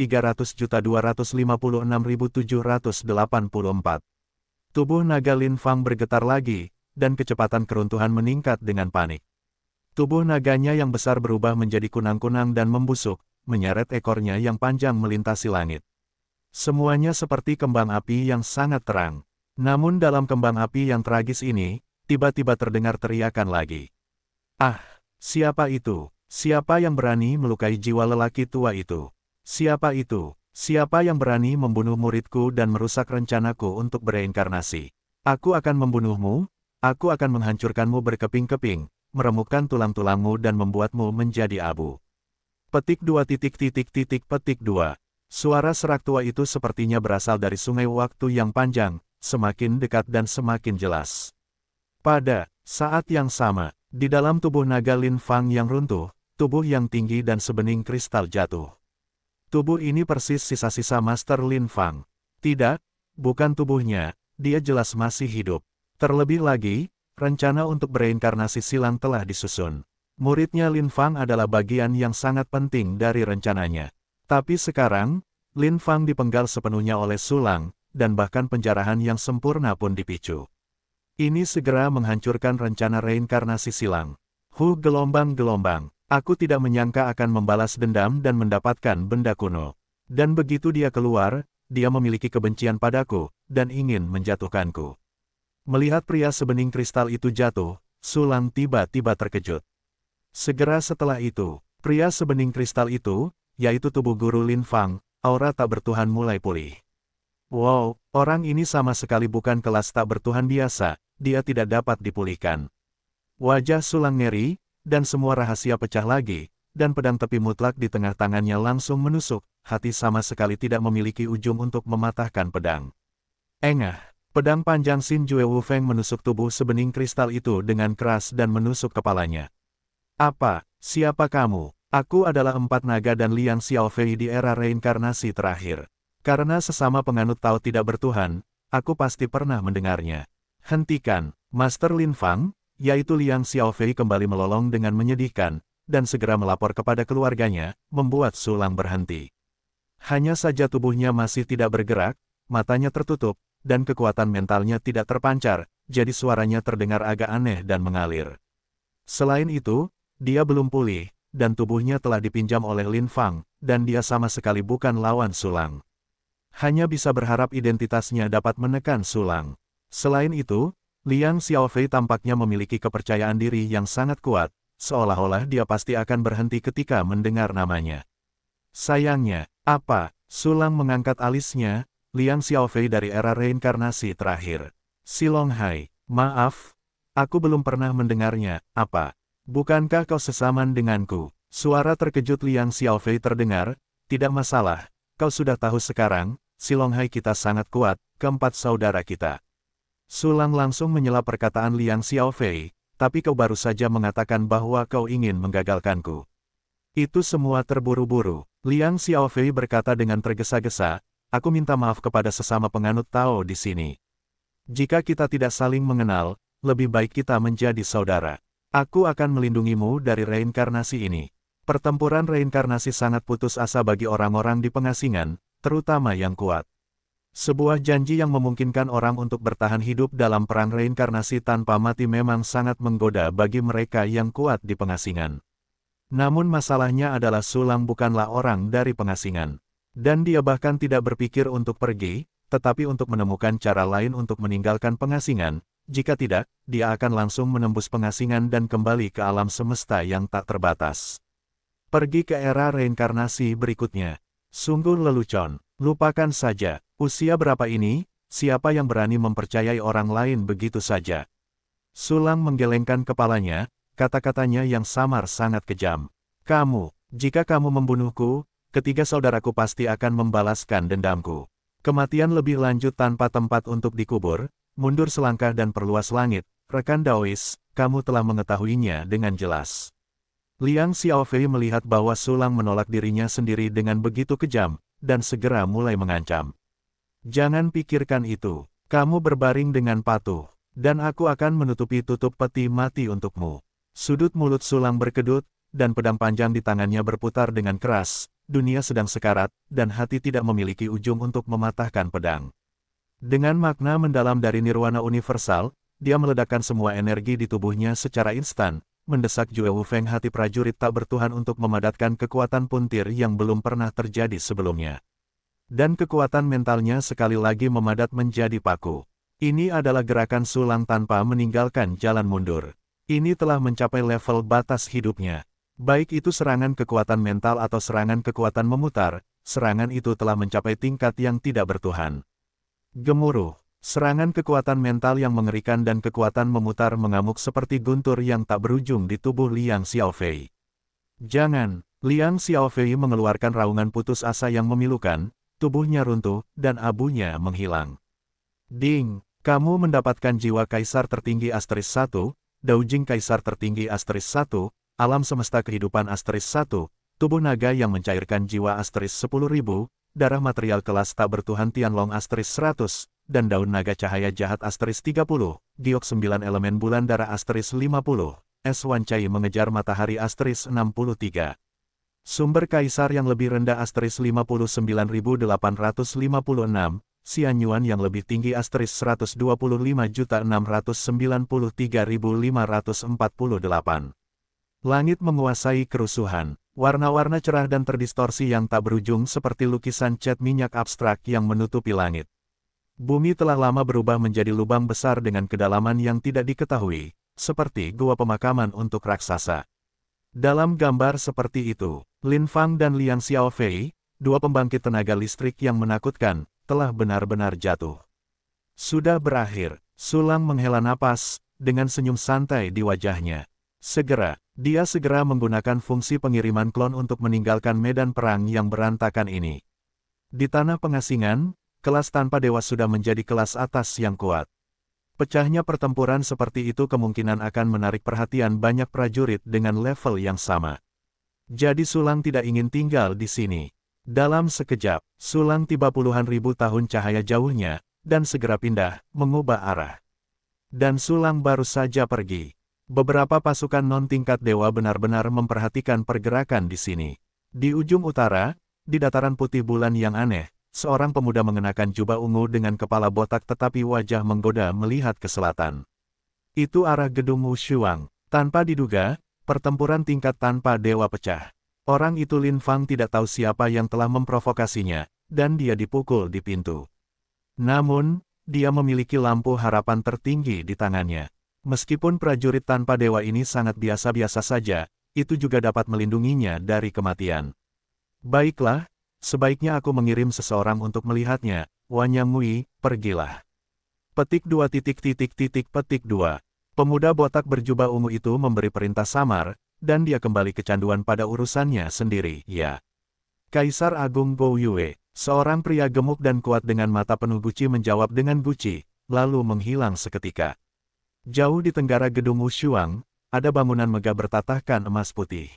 300.256.784. Tubuh naga Lin Fang bergetar lagi, dan kecepatan keruntuhan meningkat dengan panik. Tubuh naganya yang besar berubah menjadi kunang-kunang dan membusuk, menyeret ekornya yang panjang melintasi langit. Semuanya seperti kembang api yang sangat terang. Namun dalam kembang api yang tragis ini, tiba-tiba terdengar teriakan lagi. Ah, siapa itu? Siapa yang berani melukai jiwa lelaki tua itu? Siapa itu? Siapa yang berani membunuh muridku dan merusak rencanaku untuk bereinkarnasi? Aku akan membunuhmu, aku akan menghancurkanmu berkeping-keping, meremukkan tulang-tulangmu dan membuatmu menjadi abu. Petik dua titik titik titik petik dua. Suara serak tua itu sepertinya berasal dari sungai waktu yang panjang, semakin dekat dan semakin jelas. Pada saat yang sama, di dalam tubuh naga Lin Fang yang runtuh, tubuh yang tinggi dan sebening kristal jatuh. Tubuh ini persis sisa-sisa Master Lin Fang. Tidak, bukan tubuhnya, dia jelas masih hidup. Terlebih lagi, Rencana untuk bereinkarnasi silang telah disusun. Muridnya Lin Fang adalah bagian yang sangat penting dari rencananya. Tapi sekarang, Lin Fang dipenggal sepenuhnya oleh sulang, dan bahkan penjarahan yang sempurna pun dipicu. Ini segera menghancurkan rencana reinkarnasi silang. Hu gelombang-gelombang, aku tidak menyangka akan membalas dendam dan mendapatkan benda kuno. Dan begitu dia keluar, dia memiliki kebencian padaku, dan ingin menjatuhkanku. Melihat pria sebening kristal itu jatuh, Sulan tiba-tiba terkejut. Segera setelah itu, pria sebening kristal itu, yaitu tubuh guru Lin Fang, aura tak bertuhan mulai pulih. Wow, orang ini sama sekali bukan kelas tak bertuhan biasa, dia tidak dapat dipulihkan. Wajah sulang ngeri, dan semua rahasia pecah lagi, dan pedang tepi mutlak di tengah tangannya langsung menusuk, hati sama sekali tidak memiliki ujung untuk mematahkan pedang. Engah, Pedang panjang Xin Jue Wu Feng menusuk tubuh sebening kristal itu dengan keras dan menusuk kepalanya. Apa, siapa kamu? Aku adalah empat naga dan Liang Xiaofei di era reinkarnasi terakhir. Karena sesama penganut Tao tidak bertuhan, aku pasti pernah mendengarnya. Hentikan, Master Lin Fang, yaitu Liang Xiaofei kembali melolong dengan menyedihkan, dan segera melapor kepada keluarganya, membuat Sulang berhenti. Hanya saja tubuhnya masih tidak bergerak, matanya tertutup, dan kekuatan mentalnya tidak terpancar, jadi suaranya terdengar agak aneh dan mengalir. Selain itu, dia belum pulih, dan tubuhnya telah dipinjam oleh Lin Fang, dan dia sama sekali bukan lawan Sulang. Hanya bisa berharap identitasnya dapat menekan Sulang. Selain itu, Liang Xiaofei tampaknya memiliki kepercayaan diri yang sangat kuat, seolah-olah dia pasti akan berhenti ketika mendengar namanya. Sayangnya, apa, Sulang mengangkat alisnya, Liang Xiaofei dari era reinkarnasi terakhir. Silong Hai, maaf, aku belum pernah mendengarnya, apa? Bukankah kau sesaman denganku? Suara terkejut Liang Xiaofei terdengar, tidak masalah, kau sudah tahu sekarang, Hai kita sangat kuat, keempat saudara kita. Sulang langsung menyela perkataan Liang Xiaofei, tapi kau baru saja mengatakan bahwa kau ingin menggagalkanku. Itu semua terburu-buru, Liang Xiaofei berkata dengan tergesa-gesa, aku minta maaf kepada sesama penganut Tao di sini. Jika kita tidak saling mengenal, lebih baik kita menjadi saudara. Aku akan melindungimu dari reinkarnasi ini. Pertempuran reinkarnasi sangat putus asa bagi orang-orang di pengasingan, terutama yang kuat. Sebuah janji yang memungkinkan orang untuk bertahan hidup dalam perang reinkarnasi tanpa mati memang sangat menggoda bagi mereka yang kuat di pengasingan. Namun masalahnya adalah Sulang bukanlah orang dari pengasingan. Dan dia bahkan tidak berpikir untuk pergi, tetapi untuk menemukan cara lain untuk meninggalkan pengasingan, jika tidak, dia akan langsung menembus pengasingan dan kembali ke alam semesta yang tak terbatas. Pergi ke era reinkarnasi berikutnya. Sungguh lelucon, lupakan saja, usia berapa ini, siapa yang berani mempercayai orang lain begitu saja. Sulang menggelengkan kepalanya, kata-katanya yang samar sangat kejam. Kamu, jika kamu membunuhku, ketiga saudaraku pasti akan membalaskan dendamku. Kematian lebih lanjut tanpa tempat untuk dikubur, mundur selangkah dan perluas langit, rekan Daois, kamu telah mengetahuinya dengan jelas. Liang Xiaofei melihat bahwa Sulang menolak dirinya sendiri dengan begitu kejam, dan segera mulai mengancam. Jangan pikirkan itu, kamu berbaring dengan patuh, dan aku akan menutupi tutup peti mati untukmu. Sudut mulut Sulang berkedut, dan pedang panjang di tangannya berputar dengan keras, dunia sedang sekarat, dan hati tidak memiliki ujung untuk mematahkan pedang. Dengan makna mendalam dari nirwana universal, dia meledakkan semua energi di tubuhnya secara instan, mendesak Jue Wufeng hati prajurit tak bertuhan untuk memadatkan kekuatan puntir yang belum pernah terjadi sebelumnya. Dan kekuatan mentalnya sekali lagi memadat menjadi paku. Ini adalah gerakan sulang tanpa meninggalkan jalan mundur. Ini telah mencapai level batas hidupnya. Baik itu serangan kekuatan mental atau serangan kekuatan memutar, serangan itu telah mencapai tingkat yang tidak bertuhan. Gemuruh, serangan kekuatan mental yang mengerikan dan kekuatan memutar mengamuk seperti guntur yang tak berujung di tubuh Liang Xiaofei. Jangan, Liang Xiaofei mengeluarkan raungan putus asa yang memilukan, tubuhnya runtuh, dan abunya menghilang. Ding, kamu mendapatkan jiwa kaisar tertinggi asteris 1, Daujing kaisar tertinggi asteris 1, alam semesta kehidupan asteris 1, tubuh naga yang mencairkan jiwa asteris 10.000, darah material kelas tak bertuhan Tianlong asteris 100, dan daun naga cahaya jahat asteris 30, giok 9 elemen bulan darah asteris 50, es wancai mengejar matahari asteris 63. Sumber kaisar yang lebih rendah asteris 59.856, Sianyuan yang lebih tinggi asteris 125.693.548. Langit menguasai kerusuhan, warna-warna cerah dan terdistorsi yang tak berujung seperti lukisan cat minyak abstrak yang menutupi langit. Bumi telah lama berubah menjadi lubang besar dengan kedalaman yang tidak diketahui, seperti gua pemakaman untuk raksasa. Dalam gambar seperti itu, Lin Fang dan Liang Xiaofei, dua pembangkit tenaga listrik yang menakutkan, telah benar-benar jatuh. Sudah berakhir, Sulang menghela napas, dengan senyum santai di wajahnya. Segera, dia segera menggunakan fungsi pengiriman klon untuk meninggalkan medan perang yang berantakan ini. Di tanah pengasingan, kelas tanpa dewa sudah menjadi kelas atas yang kuat. Pecahnya pertempuran seperti itu kemungkinan akan menarik perhatian banyak prajurit dengan level yang sama. Jadi Sulang tidak ingin tinggal di sini. Dalam sekejap, Sulang tiba puluhan ribu tahun cahaya jauhnya, dan segera pindah, mengubah arah. Dan Sulang baru saja pergi. Beberapa pasukan non-tingkat dewa benar-benar memperhatikan pergerakan di sini. Di ujung utara, di dataran putih bulan yang aneh, seorang pemuda mengenakan jubah ungu dengan kepala botak tetapi wajah menggoda melihat ke selatan. Itu arah gedung Wushuang. Tanpa diduga, pertempuran tingkat tanpa dewa pecah. Orang itu Lin Fang tidak tahu siapa yang telah memprovokasinya, dan dia dipukul di pintu. Namun, dia memiliki lampu harapan tertinggi di tangannya. Meskipun prajurit tanpa dewa ini sangat biasa-biasa saja, itu juga dapat melindunginya dari kematian. Baiklah, sebaiknya aku mengirim seseorang untuk melihatnya, Wanyamui, pergilah. Petik dua titik titik titik petik dua. Pemuda botak berjubah ungu itu memberi perintah samar, dan dia kembali kecanduan pada urusannya sendiri, ya. Kaisar Agung Go Yue, seorang pria gemuk dan kuat dengan mata penuh guci menjawab dengan guci, lalu menghilang seketika. Jauh di tenggara gedung Wushuang, ada bangunan megah bertatahkan emas putih.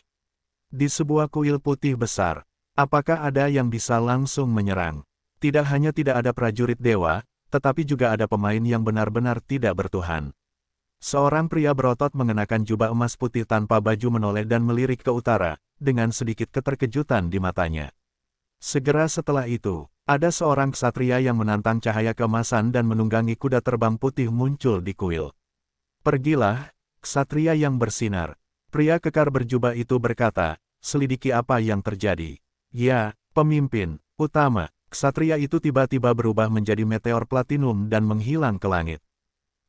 Di sebuah kuil putih besar, apakah ada yang bisa langsung menyerang? Tidak hanya tidak ada prajurit dewa, tetapi juga ada pemain yang benar-benar tidak bertuhan. Seorang pria berotot mengenakan jubah emas putih tanpa baju menoleh dan melirik ke utara, dengan sedikit keterkejutan di matanya. Segera setelah itu, ada seorang ksatria yang menantang cahaya kemasan dan menunggangi kuda terbang putih muncul di kuil. Pergilah, ksatria yang bersinar. Pria kekar berjubah itu berkata, selidiki apa yang terjadi. Ya, pemimpin, utama, ksatria itu tiba-tiba berubah menjadi meteor platinum dan menghilang ke langit.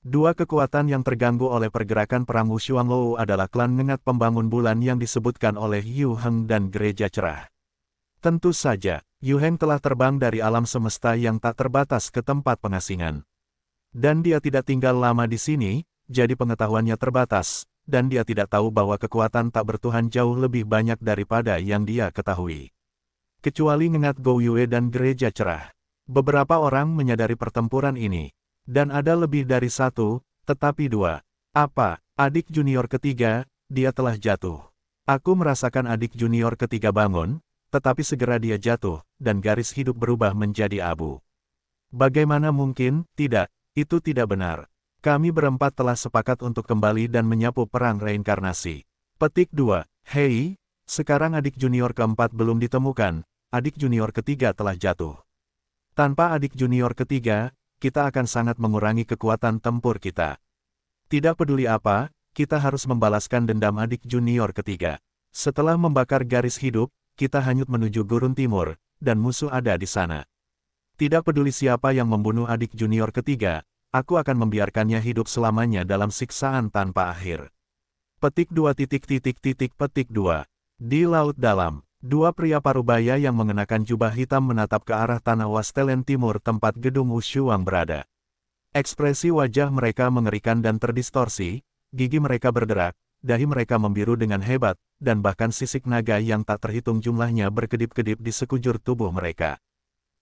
Dua kekuatan yang terganggu oleh pergerakan perang Wushuang Lou adalah klan ngengat pembangun bulan yang disebutkan oleh Yu Heng dan Gereja Cerah. Tentu saja, Yu Heng telah terbang dari alam semesta yang tak terbatas ke tempat pengasingan. Dan dia tidak tinggal lama di sini, jadi pengetahuannya terbatas, dan dia tidak tahu bahwa kekuatan tak bertuhan jauh lebih banyak daripada yang dia ketahui. Kecuali ngengat Go Yue dan Gereja Cerah. Beberapa orang menyadari pertempuran ini. Dan ada lebih dari satu, tetapi dua. Apa, adik junior ketiga, dia telah jatuh. Aku merasakan adik junior ketiga bangun, tetapi segera dia jatuh, dan garis hidup berubah menjadi abu. Bagaimana mungkin, tidak, itu tidak benar. Kami berempat telah sepakat untuk kembali dan menyapu perang reinkarnasi. Petik 2. Hei, sekarang adik junior keempat belum ditemukan, adik junior ketiga telah jatuh. Tanpa adik junior ketiga, kita akan sangat mengurangi kekuatan tempur kita. Tidak peduli apa, kita harus membalaskan dendam adik junior ketiga. Setelah membakar garis hidup, kita hanyut menuju gurun timur, dan musuh ada di sana. Tidak peduli siapa yang membunuh adik junior ketiga, aku akan membiarkannya hidup selamanya dalam siksaan tanpa akhir. Petik dua titik titik titik petik dua. Di laut dalam, dua pria parubaya yang mengenakan jubah hitam menatap ke arah tanah Wastelen Timur tempat gedung Ushuang berada. Ekspresi wajah mereka mengerikan dan terdistorsi, gigi mereka berderak, dahi mereka membiru dengan hebat, dan bahkan sisik naga yang tak terhitung jumlahnya berkedip-kedip di sekujur tubuh mereka.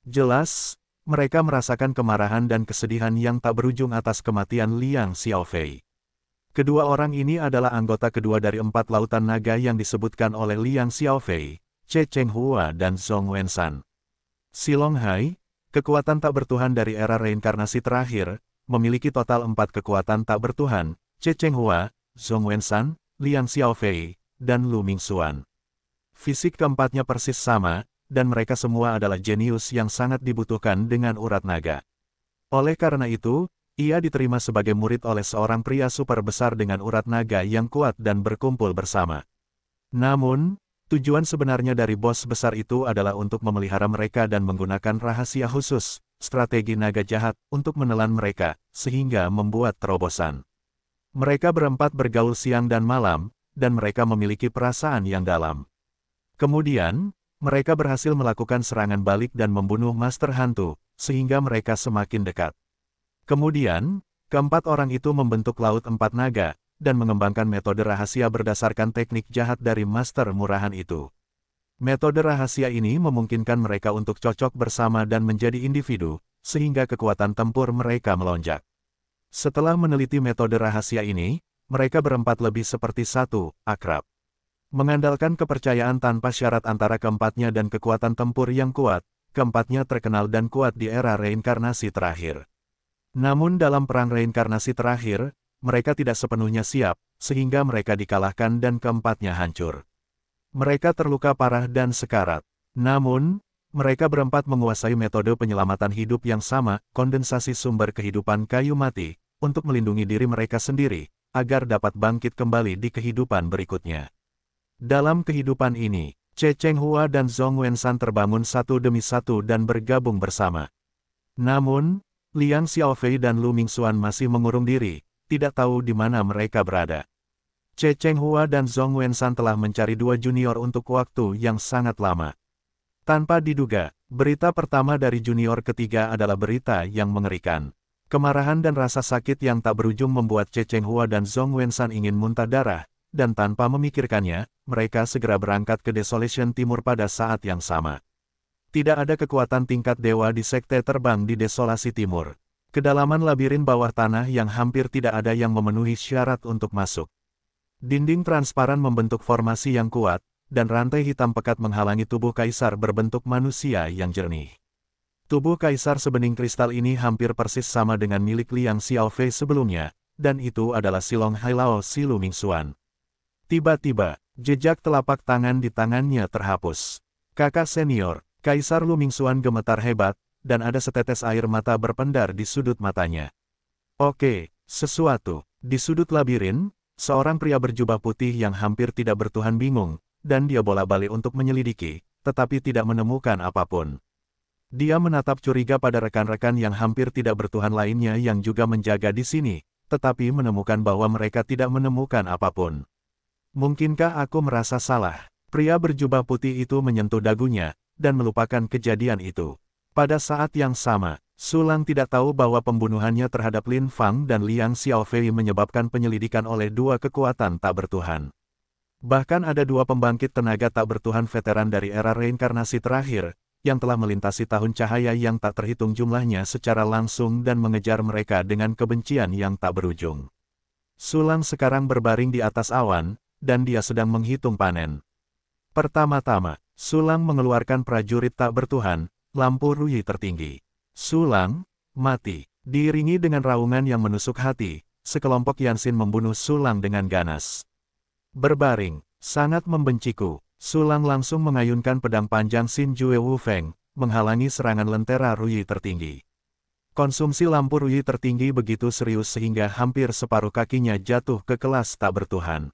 Jelas, mereka merasakan kemarahan dan kesedihan yang tak berujung atas kematian Liang Xiaofei. Kedua orang ini adalah anggota kedua dari empat lautan naga yang disebutkan oleh Liang Xiaofei, Che Cheng Hua dan Zhong Wensan. Silong Hai, kekuatan tak bertuhan dari era reinkarnasi terakhir, memiliki total empat kekuatan tak bertuhan, Che Cheng Hua, Zhong Wensan, Liang Xiaofei, dan Lu Mingxuan. Fisik keempatnya persis sama, dan mereka semua adalah jenius yang sangat dibutuhkan dengan urat naga. Oleh karena itu, ia diterima sebagai murid oleh seorang pria super besar dengan urat naga yang kuat dan berkumpul bersama. Namun, tujuan sebenarnya dari bos besar itu adalah untuk memelihara mereka dan menggunakan rahasia khusus, strategi naga jahat, untuk menelan mereka, sehingga membuat terobosan. Mereka berempat bergaul siang dan malam, dan mereka memiliki perasaan yang dalam. Kemudian, mereka berhasil melakukan serangan balik dan membunuh Master Hantu, sehingga mereka semakin dekat. Kemudian, keempat orang itu membentuk Laut Empat Naga, dan mengembangkan metode rahasia berdasarkan teknik jahat dari Master Murahan itu. Metode rahasia ini memungkinkan mereka untuk cocok bersama dan menjadi individu, sehingga kekuatan tempur mereka melonjak. Setelah meneliti metode rahasia ini, mereka berempat lebih seperti satu, akrab. Mengandalkan kepercayaan tanpa syarat antara keempatnya dan kekuatan tempur yang kuat, keempatnya terkenal dan kuat di era reinkarnasi terakhir. Namun dalam perang reinkarnasi terakhir, mereka tidak sepenuhnya siap, sehingga mereka dikalahkan dan keempatnya hancur. Mereka terluka parah dan sekarat. Namun, mereka berempat menguasai metode penyelamatan hidup yang sama, kondensasi sumber kehidupan kayu mati, untuk melindungi diri mereka sendiri, agar dapat bangkit kembali di kehidupan berikutnya. Dalam kehidupan ini, Che Cheng Hua dan Zhong Wensan terbangun satu demi satu dan bergabung bersama. Namun, Liang Xiaofei dan Lu Mingxuan masih mengurung diri, tidak tahu di mana mereka berada. Che Cheng Hua dan Zhong Wensan telah mencari dua junior untuk waktu yang sangat lama. Tanpa diduga, berita pertama dari junior ketiga adalah berita yang mengerikan. Kemarahan dan rasa sakit yang tak berujung membuat Che Cheng Hua dan Zhong Wensan ingin muntah darah, dan tanpa memikirkannya, mereka segera berangkat ke Desolation Timur pada saat yang sama. Tidak ada kekuatan tingkat dewa di Sekte Terbang di Desolasi Timur. Kedalaman labirin bawah tanah yang hampir tidak ada yang memenuhi syarat untuk masuk. Dinding transparan membentuk formasi yang kuat, dan rantai hitam pekat menghalangi tubuh kaisar berbentuk manusia yang jernih. Tubuh kaisar sebening kristal ini hampir persis sama dengan milik Liang Xiaofei sebelumnya, dan itu adalah Silong Hailao Silu Mingxuan. Tiba-tiba, jejak telapak tangan di tangannya terhapus. Kakak senior, Kaisar Lumingsuan gemetar hebat, dan ada setetes air mata berpendar di sudut matanya. Oke, sesuatu. Di sudut labirin, seorang pria berjubah putih yang hampir tidak bertuhan bingung, dan dia bola-balik untuk menyelidiki, tetapi tidak menemukan apapun. Dia menatap curiga pada rekan-rekan yang hampir tidak bertuhan lainnya yang juga menjaga di sini, tetapi menemukan bahwa mereka tidak menemukan apapun. Mungkinkah aku merasa salah? Pria berjubah putih itu menyentuh dagunya, dan melupakan kejadian itu. Pada saat yang sama, Sulang tidak tahu bahwa pembunuhannya terhadap Lin Fang dan Liang Xiaofei menyebabkan penyelidikan oleh dua kekuatan tak bertuhan. Bahkan ada dua pembangkit tenaga tak bertuhan veteran dari era reinkarnasi terakhir, yang telah melintasi tahun cahaya yang tak terhitung jumlahnya secara langsung dan mengejar mereka dengan kebencian yang tak berujung. Sulang sekarang berbaring di atas awan, dan dia sedang menghitung panen. Pertama-tama, Sulang mengeluarkan prajurit tak bertuhan, lampu ruyi tertinggi. Sulang, mati. Diiringi dengan raungan yang menusuk hati, sekelompok Yansin membunuh Sulang dengan ganas. Berbaring, sangat membenciku, Sulang langsung mengayunkan pedang panjang Xin Jue Wu Feng, menghalangi serangan lentera Ruyi tertinggi. Konsumsi lampu Ruyi tertinggi begitu serius sehingga hampir separuh kakinya jatuh ke kelas tak bertuhan.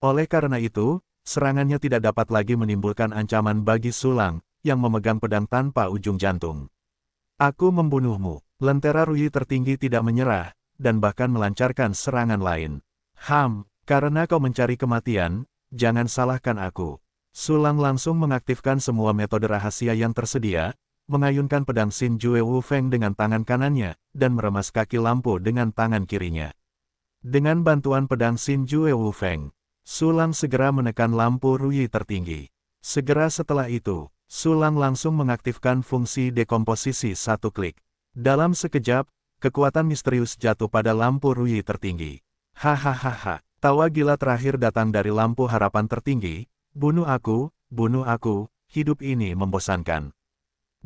Oleh karena itu, serangannya tidak dapat lagi menimbulkan ancaman bagi Sulang, yang memegang pedang tanpa ujung jantung. Aku membunuhmu. Lentera Rui tertinggi tidak menyerah, dan bahkan melancarkan serangan lain. Ham, karena kau mencari kematian, jangan salahkan aku. Sulang langsung mengaktifkan semua metode rahasia yang tersedia, mengayunkan pedang Xin Jue Wu Feng dengan tangan kanannya, dan meremas kaki lampu dengan tangan kirinya. Dengan bantuan pedang Xin Jue Wu Feng, Sulang segera menekan lampu Ruyi tertinggi. Segera setelah itu, Sulang langsung mengaktifkan fungsi dekomposisi satu klik. Dalam sekejap, kekuatan misterius jatuh pada lampu Ruyi tertinggi. Hahaha, tawa gila terakhir datang dari lampu harapan tertinggi, bunuh aku, bunuh aku, hidup ini membosankan.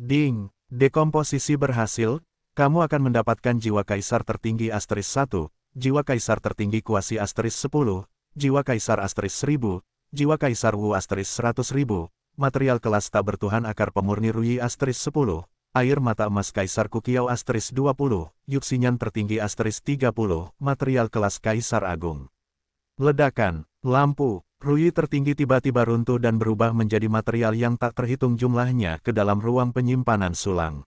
Ding, dekomposisi berhasil, kamu akan mendapatkan jiwa kaisar tertinggi asteris 1, jiwa kaisar tertinggi kuasi asteris 10, jiwa Kaisar Asteris 1000, jiwa Kaisar Wu Asteris 100.000, material kelas tak bertuhan akar pemurni rui Asteris 10, air mata emas Kaisar Kukiau Asteris 20, yuksinyan tertinggi Asteris 30, material kelas Kaisar Agung. Ledakan, lampu, rui tertinggi tiba-tiba runtuh dan berubah menjadi material yang tak terhitung jumlahnya ke dalam ruang penyimpanan sulang.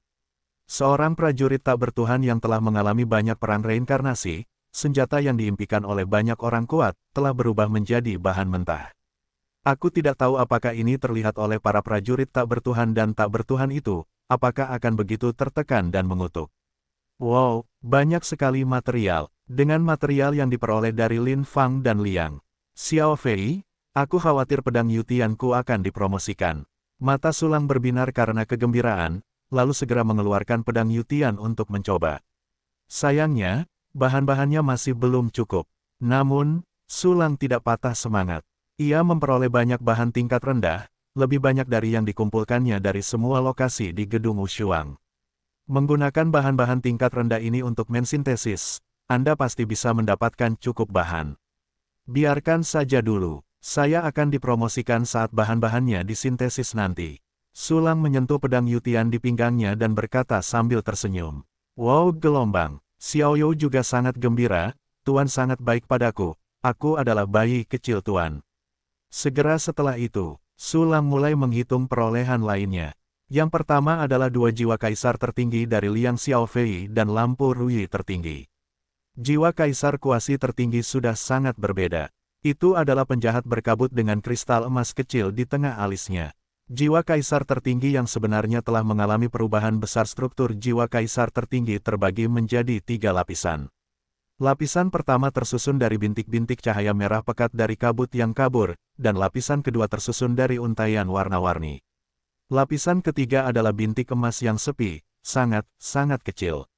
Seorang prajurit tak bertuhan yang telah mengalami banyak peran reinkarnasi, senjata yang diimpikan oleh banyak orang kuat, telah berubah menjadi bahan mentah. Aku tidak tahu apakah ini terlihat oleh para prajurit tak bertuhan dan tak bertuhan itu, apakah akan begitu tertekan dan mengutuk. Wow, banyak sekali material, dengan material yang diperoleh dari Lin Fang dan Liang. Xiao Fei, aku khawatir pedang Yutianku akan dipromosikan. Mata Sulang berbinar karena kegembiraan, lalu segera mengeluarkan pedang Yutian untuk mencoba. Sayangnya, bahan-bahannya masih belum cukup. Namun, Sulang tidak patah semangat. Ia memperoleh banyak bahan tingkat rendah, lebih banyak dari yang dikumpulkannya dari semua lokasi di gedung Ushuang. Menggunakan bahan-bahan tingkat rendah ini untuk mensintesis, Anda pasti bisa mendapatkan cukup bahan. Biarkan saja dulu, saya akan dipromosikan saat bahan-bahannya disintesis nanti. Sulang menyentuh pedang Yutian di pinggangnya dan berkata sambil tersenyum. Wow gelombang, Xiaoyou juga sangat gembira, Tuan sangat baik padaku, aku adalah bayi kecil Tuan. Segera setelah itu, Sulam mulai menghitung perolehan lainnya. Yang pertama adalah dua jiwa kaisar tertinggi dari Liang Xiaofei dan lampu Rui tertinggi. Jiwa kaisar kuasi tertinggi sudah sangat berbeda. Itu adalah penjahat berkabut dengan kristal emas kecil di tengah alisnya. Jiwa kaisar tertinggi yang sebenarnya telah mengalami perubahan besar struktur jiwa kaisar tertinggi terbagi menjadi tiga lapisan. Lapisan pertama tersusun dari bintik-bintik cahaya merah pekat dari kabut yang kabur, dan lapisan kedua tersusun dari untayan warna-warni. Lapisan ketiga adalah bintik emas yang sepi, sangat, sangat kecil.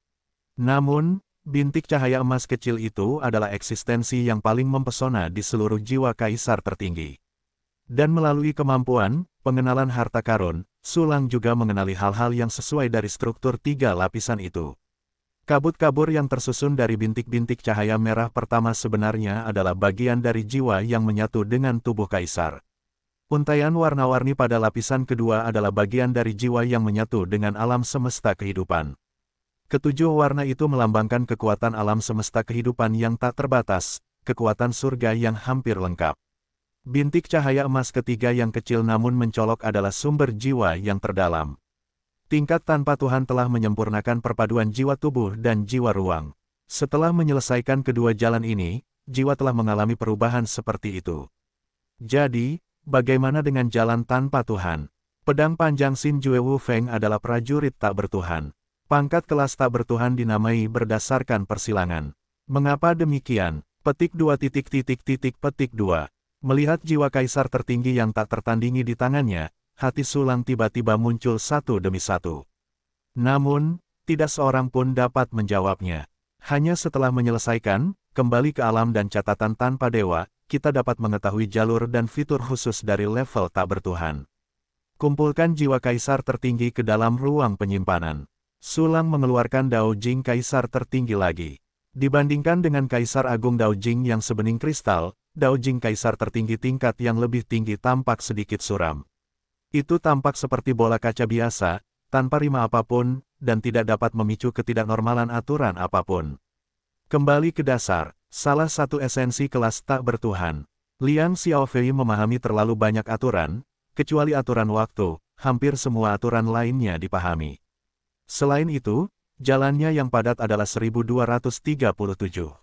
Namun, bintik cahaya emas kecil itu adalah eksistensi yang paling mempesona di seluruh jiwa kaisar tertinggi. Dan melalui kemampuan, pengenalan harta karun, Sulang juga mengenali hal-hal yang sesuai dari struktur tiga lapisan itu. Kabut kabur yang tersusun dari bintik-bintik cahaya merah pertama sebenarnya adalah bagian dari jiwa yang menyatu dengan tubuh kaisar. Untaian warna-warni pada lapisan kedua adalah bagian dari jiwa yang menyatu dengan alam semesta kehidupan. Ketujuh warna itu melambangkan kekuatan alam semesta kehidupan yang tak terbatas, kekuatan surga yang hampir lengkap. Bintik cahaya emas ketiga yang kecil namun mencolok adalah sumber jiwa yang terdalam. Tingkat tanpa Tuhan telah menyempurnakan perpaduan jiwa tubuh dan jiwa ruang. Setelah menyelesaikan kedua jalan ini, jiwa telah mengalami perubahan seperti itu. Jadi, bagaimana dengan jalan tanpa Tuhan? Pedang panjang Xin Jue Wu Feng adalah prajurit tak bertuhan. Pangkat kelas tak bertuhan dinamai berdasarkan persilangan. Mengapa demikian? Petik 2 titik titik titik petik 2. Melihat jiwa kaisar tertinggi yang tak tertandingi di tangannya, hati Sulang tiba-tiba muncul satu demi satu. Namun, tidak seorang pun dapat menjawabnya. Hanya setelah menyelesaikan, kembali ke alam dan catatan tanpa dewa, kita dapat mengetahui jalur dan fitur khusus dari level tak bertuhan. Kumpulkan jiwa kaisar tertinggi ke dalam ruang penyimpanan. Sulang mengeluarkan Dao Jing kaisar tertinggi lagi. Dibandingkan dengan kaisar agung Dao Jing yang sebening kristal, Daojing kaisar tertinggi tingkat yang lebih tinggi tampak sedikit suram. Itu tampak seperti bola kaca biasa, tanpa rima apapun, dan tidak dapat memicu ketidaknormalan aturan apapun. Kembali ke dasar, salah satu esensi kelas tak bertuhan. Liang Xiaofei memahami terlalu banyak aturan, kecuali aturan waktu, hampir semua aturan lainnya dipahami. Selain itu, jalannya yang padat adalah 1237.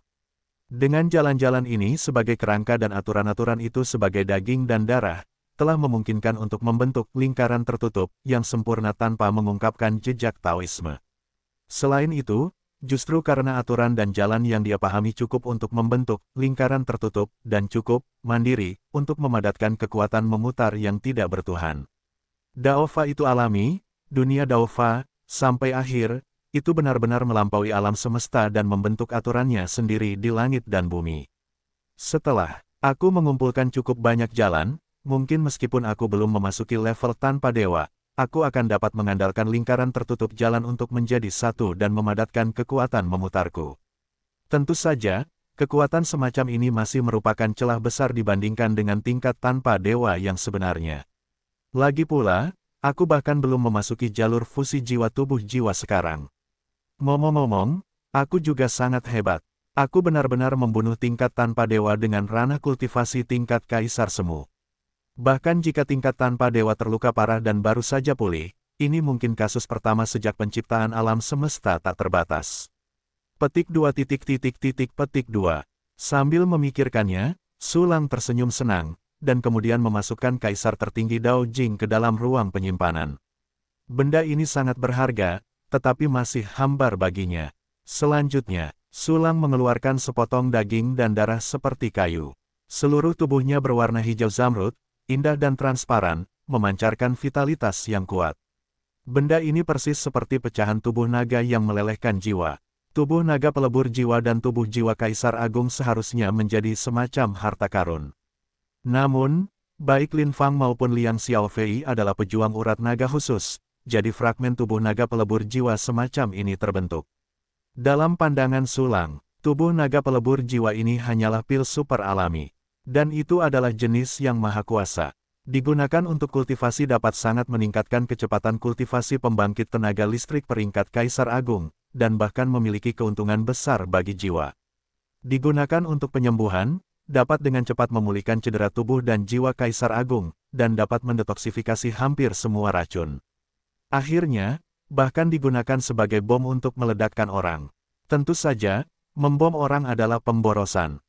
Dengan jalan-jalan ini sebagai kerangka dan aturan-aturan itu sebagai daging dan darah, telah memungkinkan untuk membentuk lingkaran tertutup yang sempurna tanpa mengungkapkan jejak Taoisme. Selain itu, justru karena aturan dan jalan yang dia pahami cukup untuk membentuk lingkaran tertutup dan cukup mandiri untuk memadatkan kekuatan memutar yang tidak bertuhan. Daofa itu alami, dunia Daofa, sampai akhir, itu benar-benar melampaui alam semesta dan membentuk aturannya sendiri di langit dan bumi. Setelah aku mengumpulkan cukup banyak jalan, mungkin meskipun aku belum memasuki level tanpa dewa, aku akan dapat mengandalkan lingkaran tertutup jalan untuk menjadi satu dan memadatkan kekuatan memutarku. Tentu saja, kekuatan semacam ini masih merupakan celah besar dibandingkan dengan tingkat tanpa dewa yang sebenarnya. Lagi pula, Aku bahkan belum memasuki jalur fusi jiwa tubuh jiwa sekarang ngomong aku juga sangat hebat. Aku benar-benar membunuh tingkat tanpa dewa dengan ranah kultivasi tingkat kaisar semu. Bahkan jika tingkat tanpa dewa terluka parah dan baru saja pulih, ini mungkin kasus pertama sejak penciptaan alam semesta tak terbatas. Petik dua titik titik titik petik dua. Sambil memikirkannya, Sulang tersenyum senang, dan kemudian memasukkan kaisar tertinggi Dao Jing ke dalam ruang penyimpanan. Benda ini sangat berharga, tetapi masih hambar baginya. Selanjutnya, Sulang mengeluarkan sepotong daging dan darah seperti kayu. Seluruh tubuhnya berwarna hijau zamrud, indah dan transparan, memancarkan vitalitas yang kuat. Benda ini persis seperti pecahan tubuh naga yang melelehkan jiwa. Tubuh naga pelebur jiwa dan tubuh jiwa Kaisar Agung seharusnya menjadi semacam harta karun. Namun, baik Lin Fang maupun Liang Xiaofei adalah pejuang urat naga khusus, jadi fragmen tubuh naga pelebur jiwa semacam ini terbentuk. Dalam pandangan Sulang, tubuh naga pelebur jiwa ini hanyalah pil super alami. Dan itu adalah jenis yang maha kuasa. Digunakan untuk kultivasi dapat sangat meningkatkan kecepatan kultivasi pembangkit tenaga listrik peringkat Kaisar Agung, dan bahkan memiliki keuntungan besar bagi jiwa. Digunakan untuk penyembuhan, dapat dengan cepat memulihkan cedera tubuh dan jiwa Kaisar Agung, dan dapat mendetoksifikasi hampir semua racun. Akhirnya, bahkan digunakan sebagai bom untuk meledakkan orang. Tentu saja, membom orang adalah pemborosan.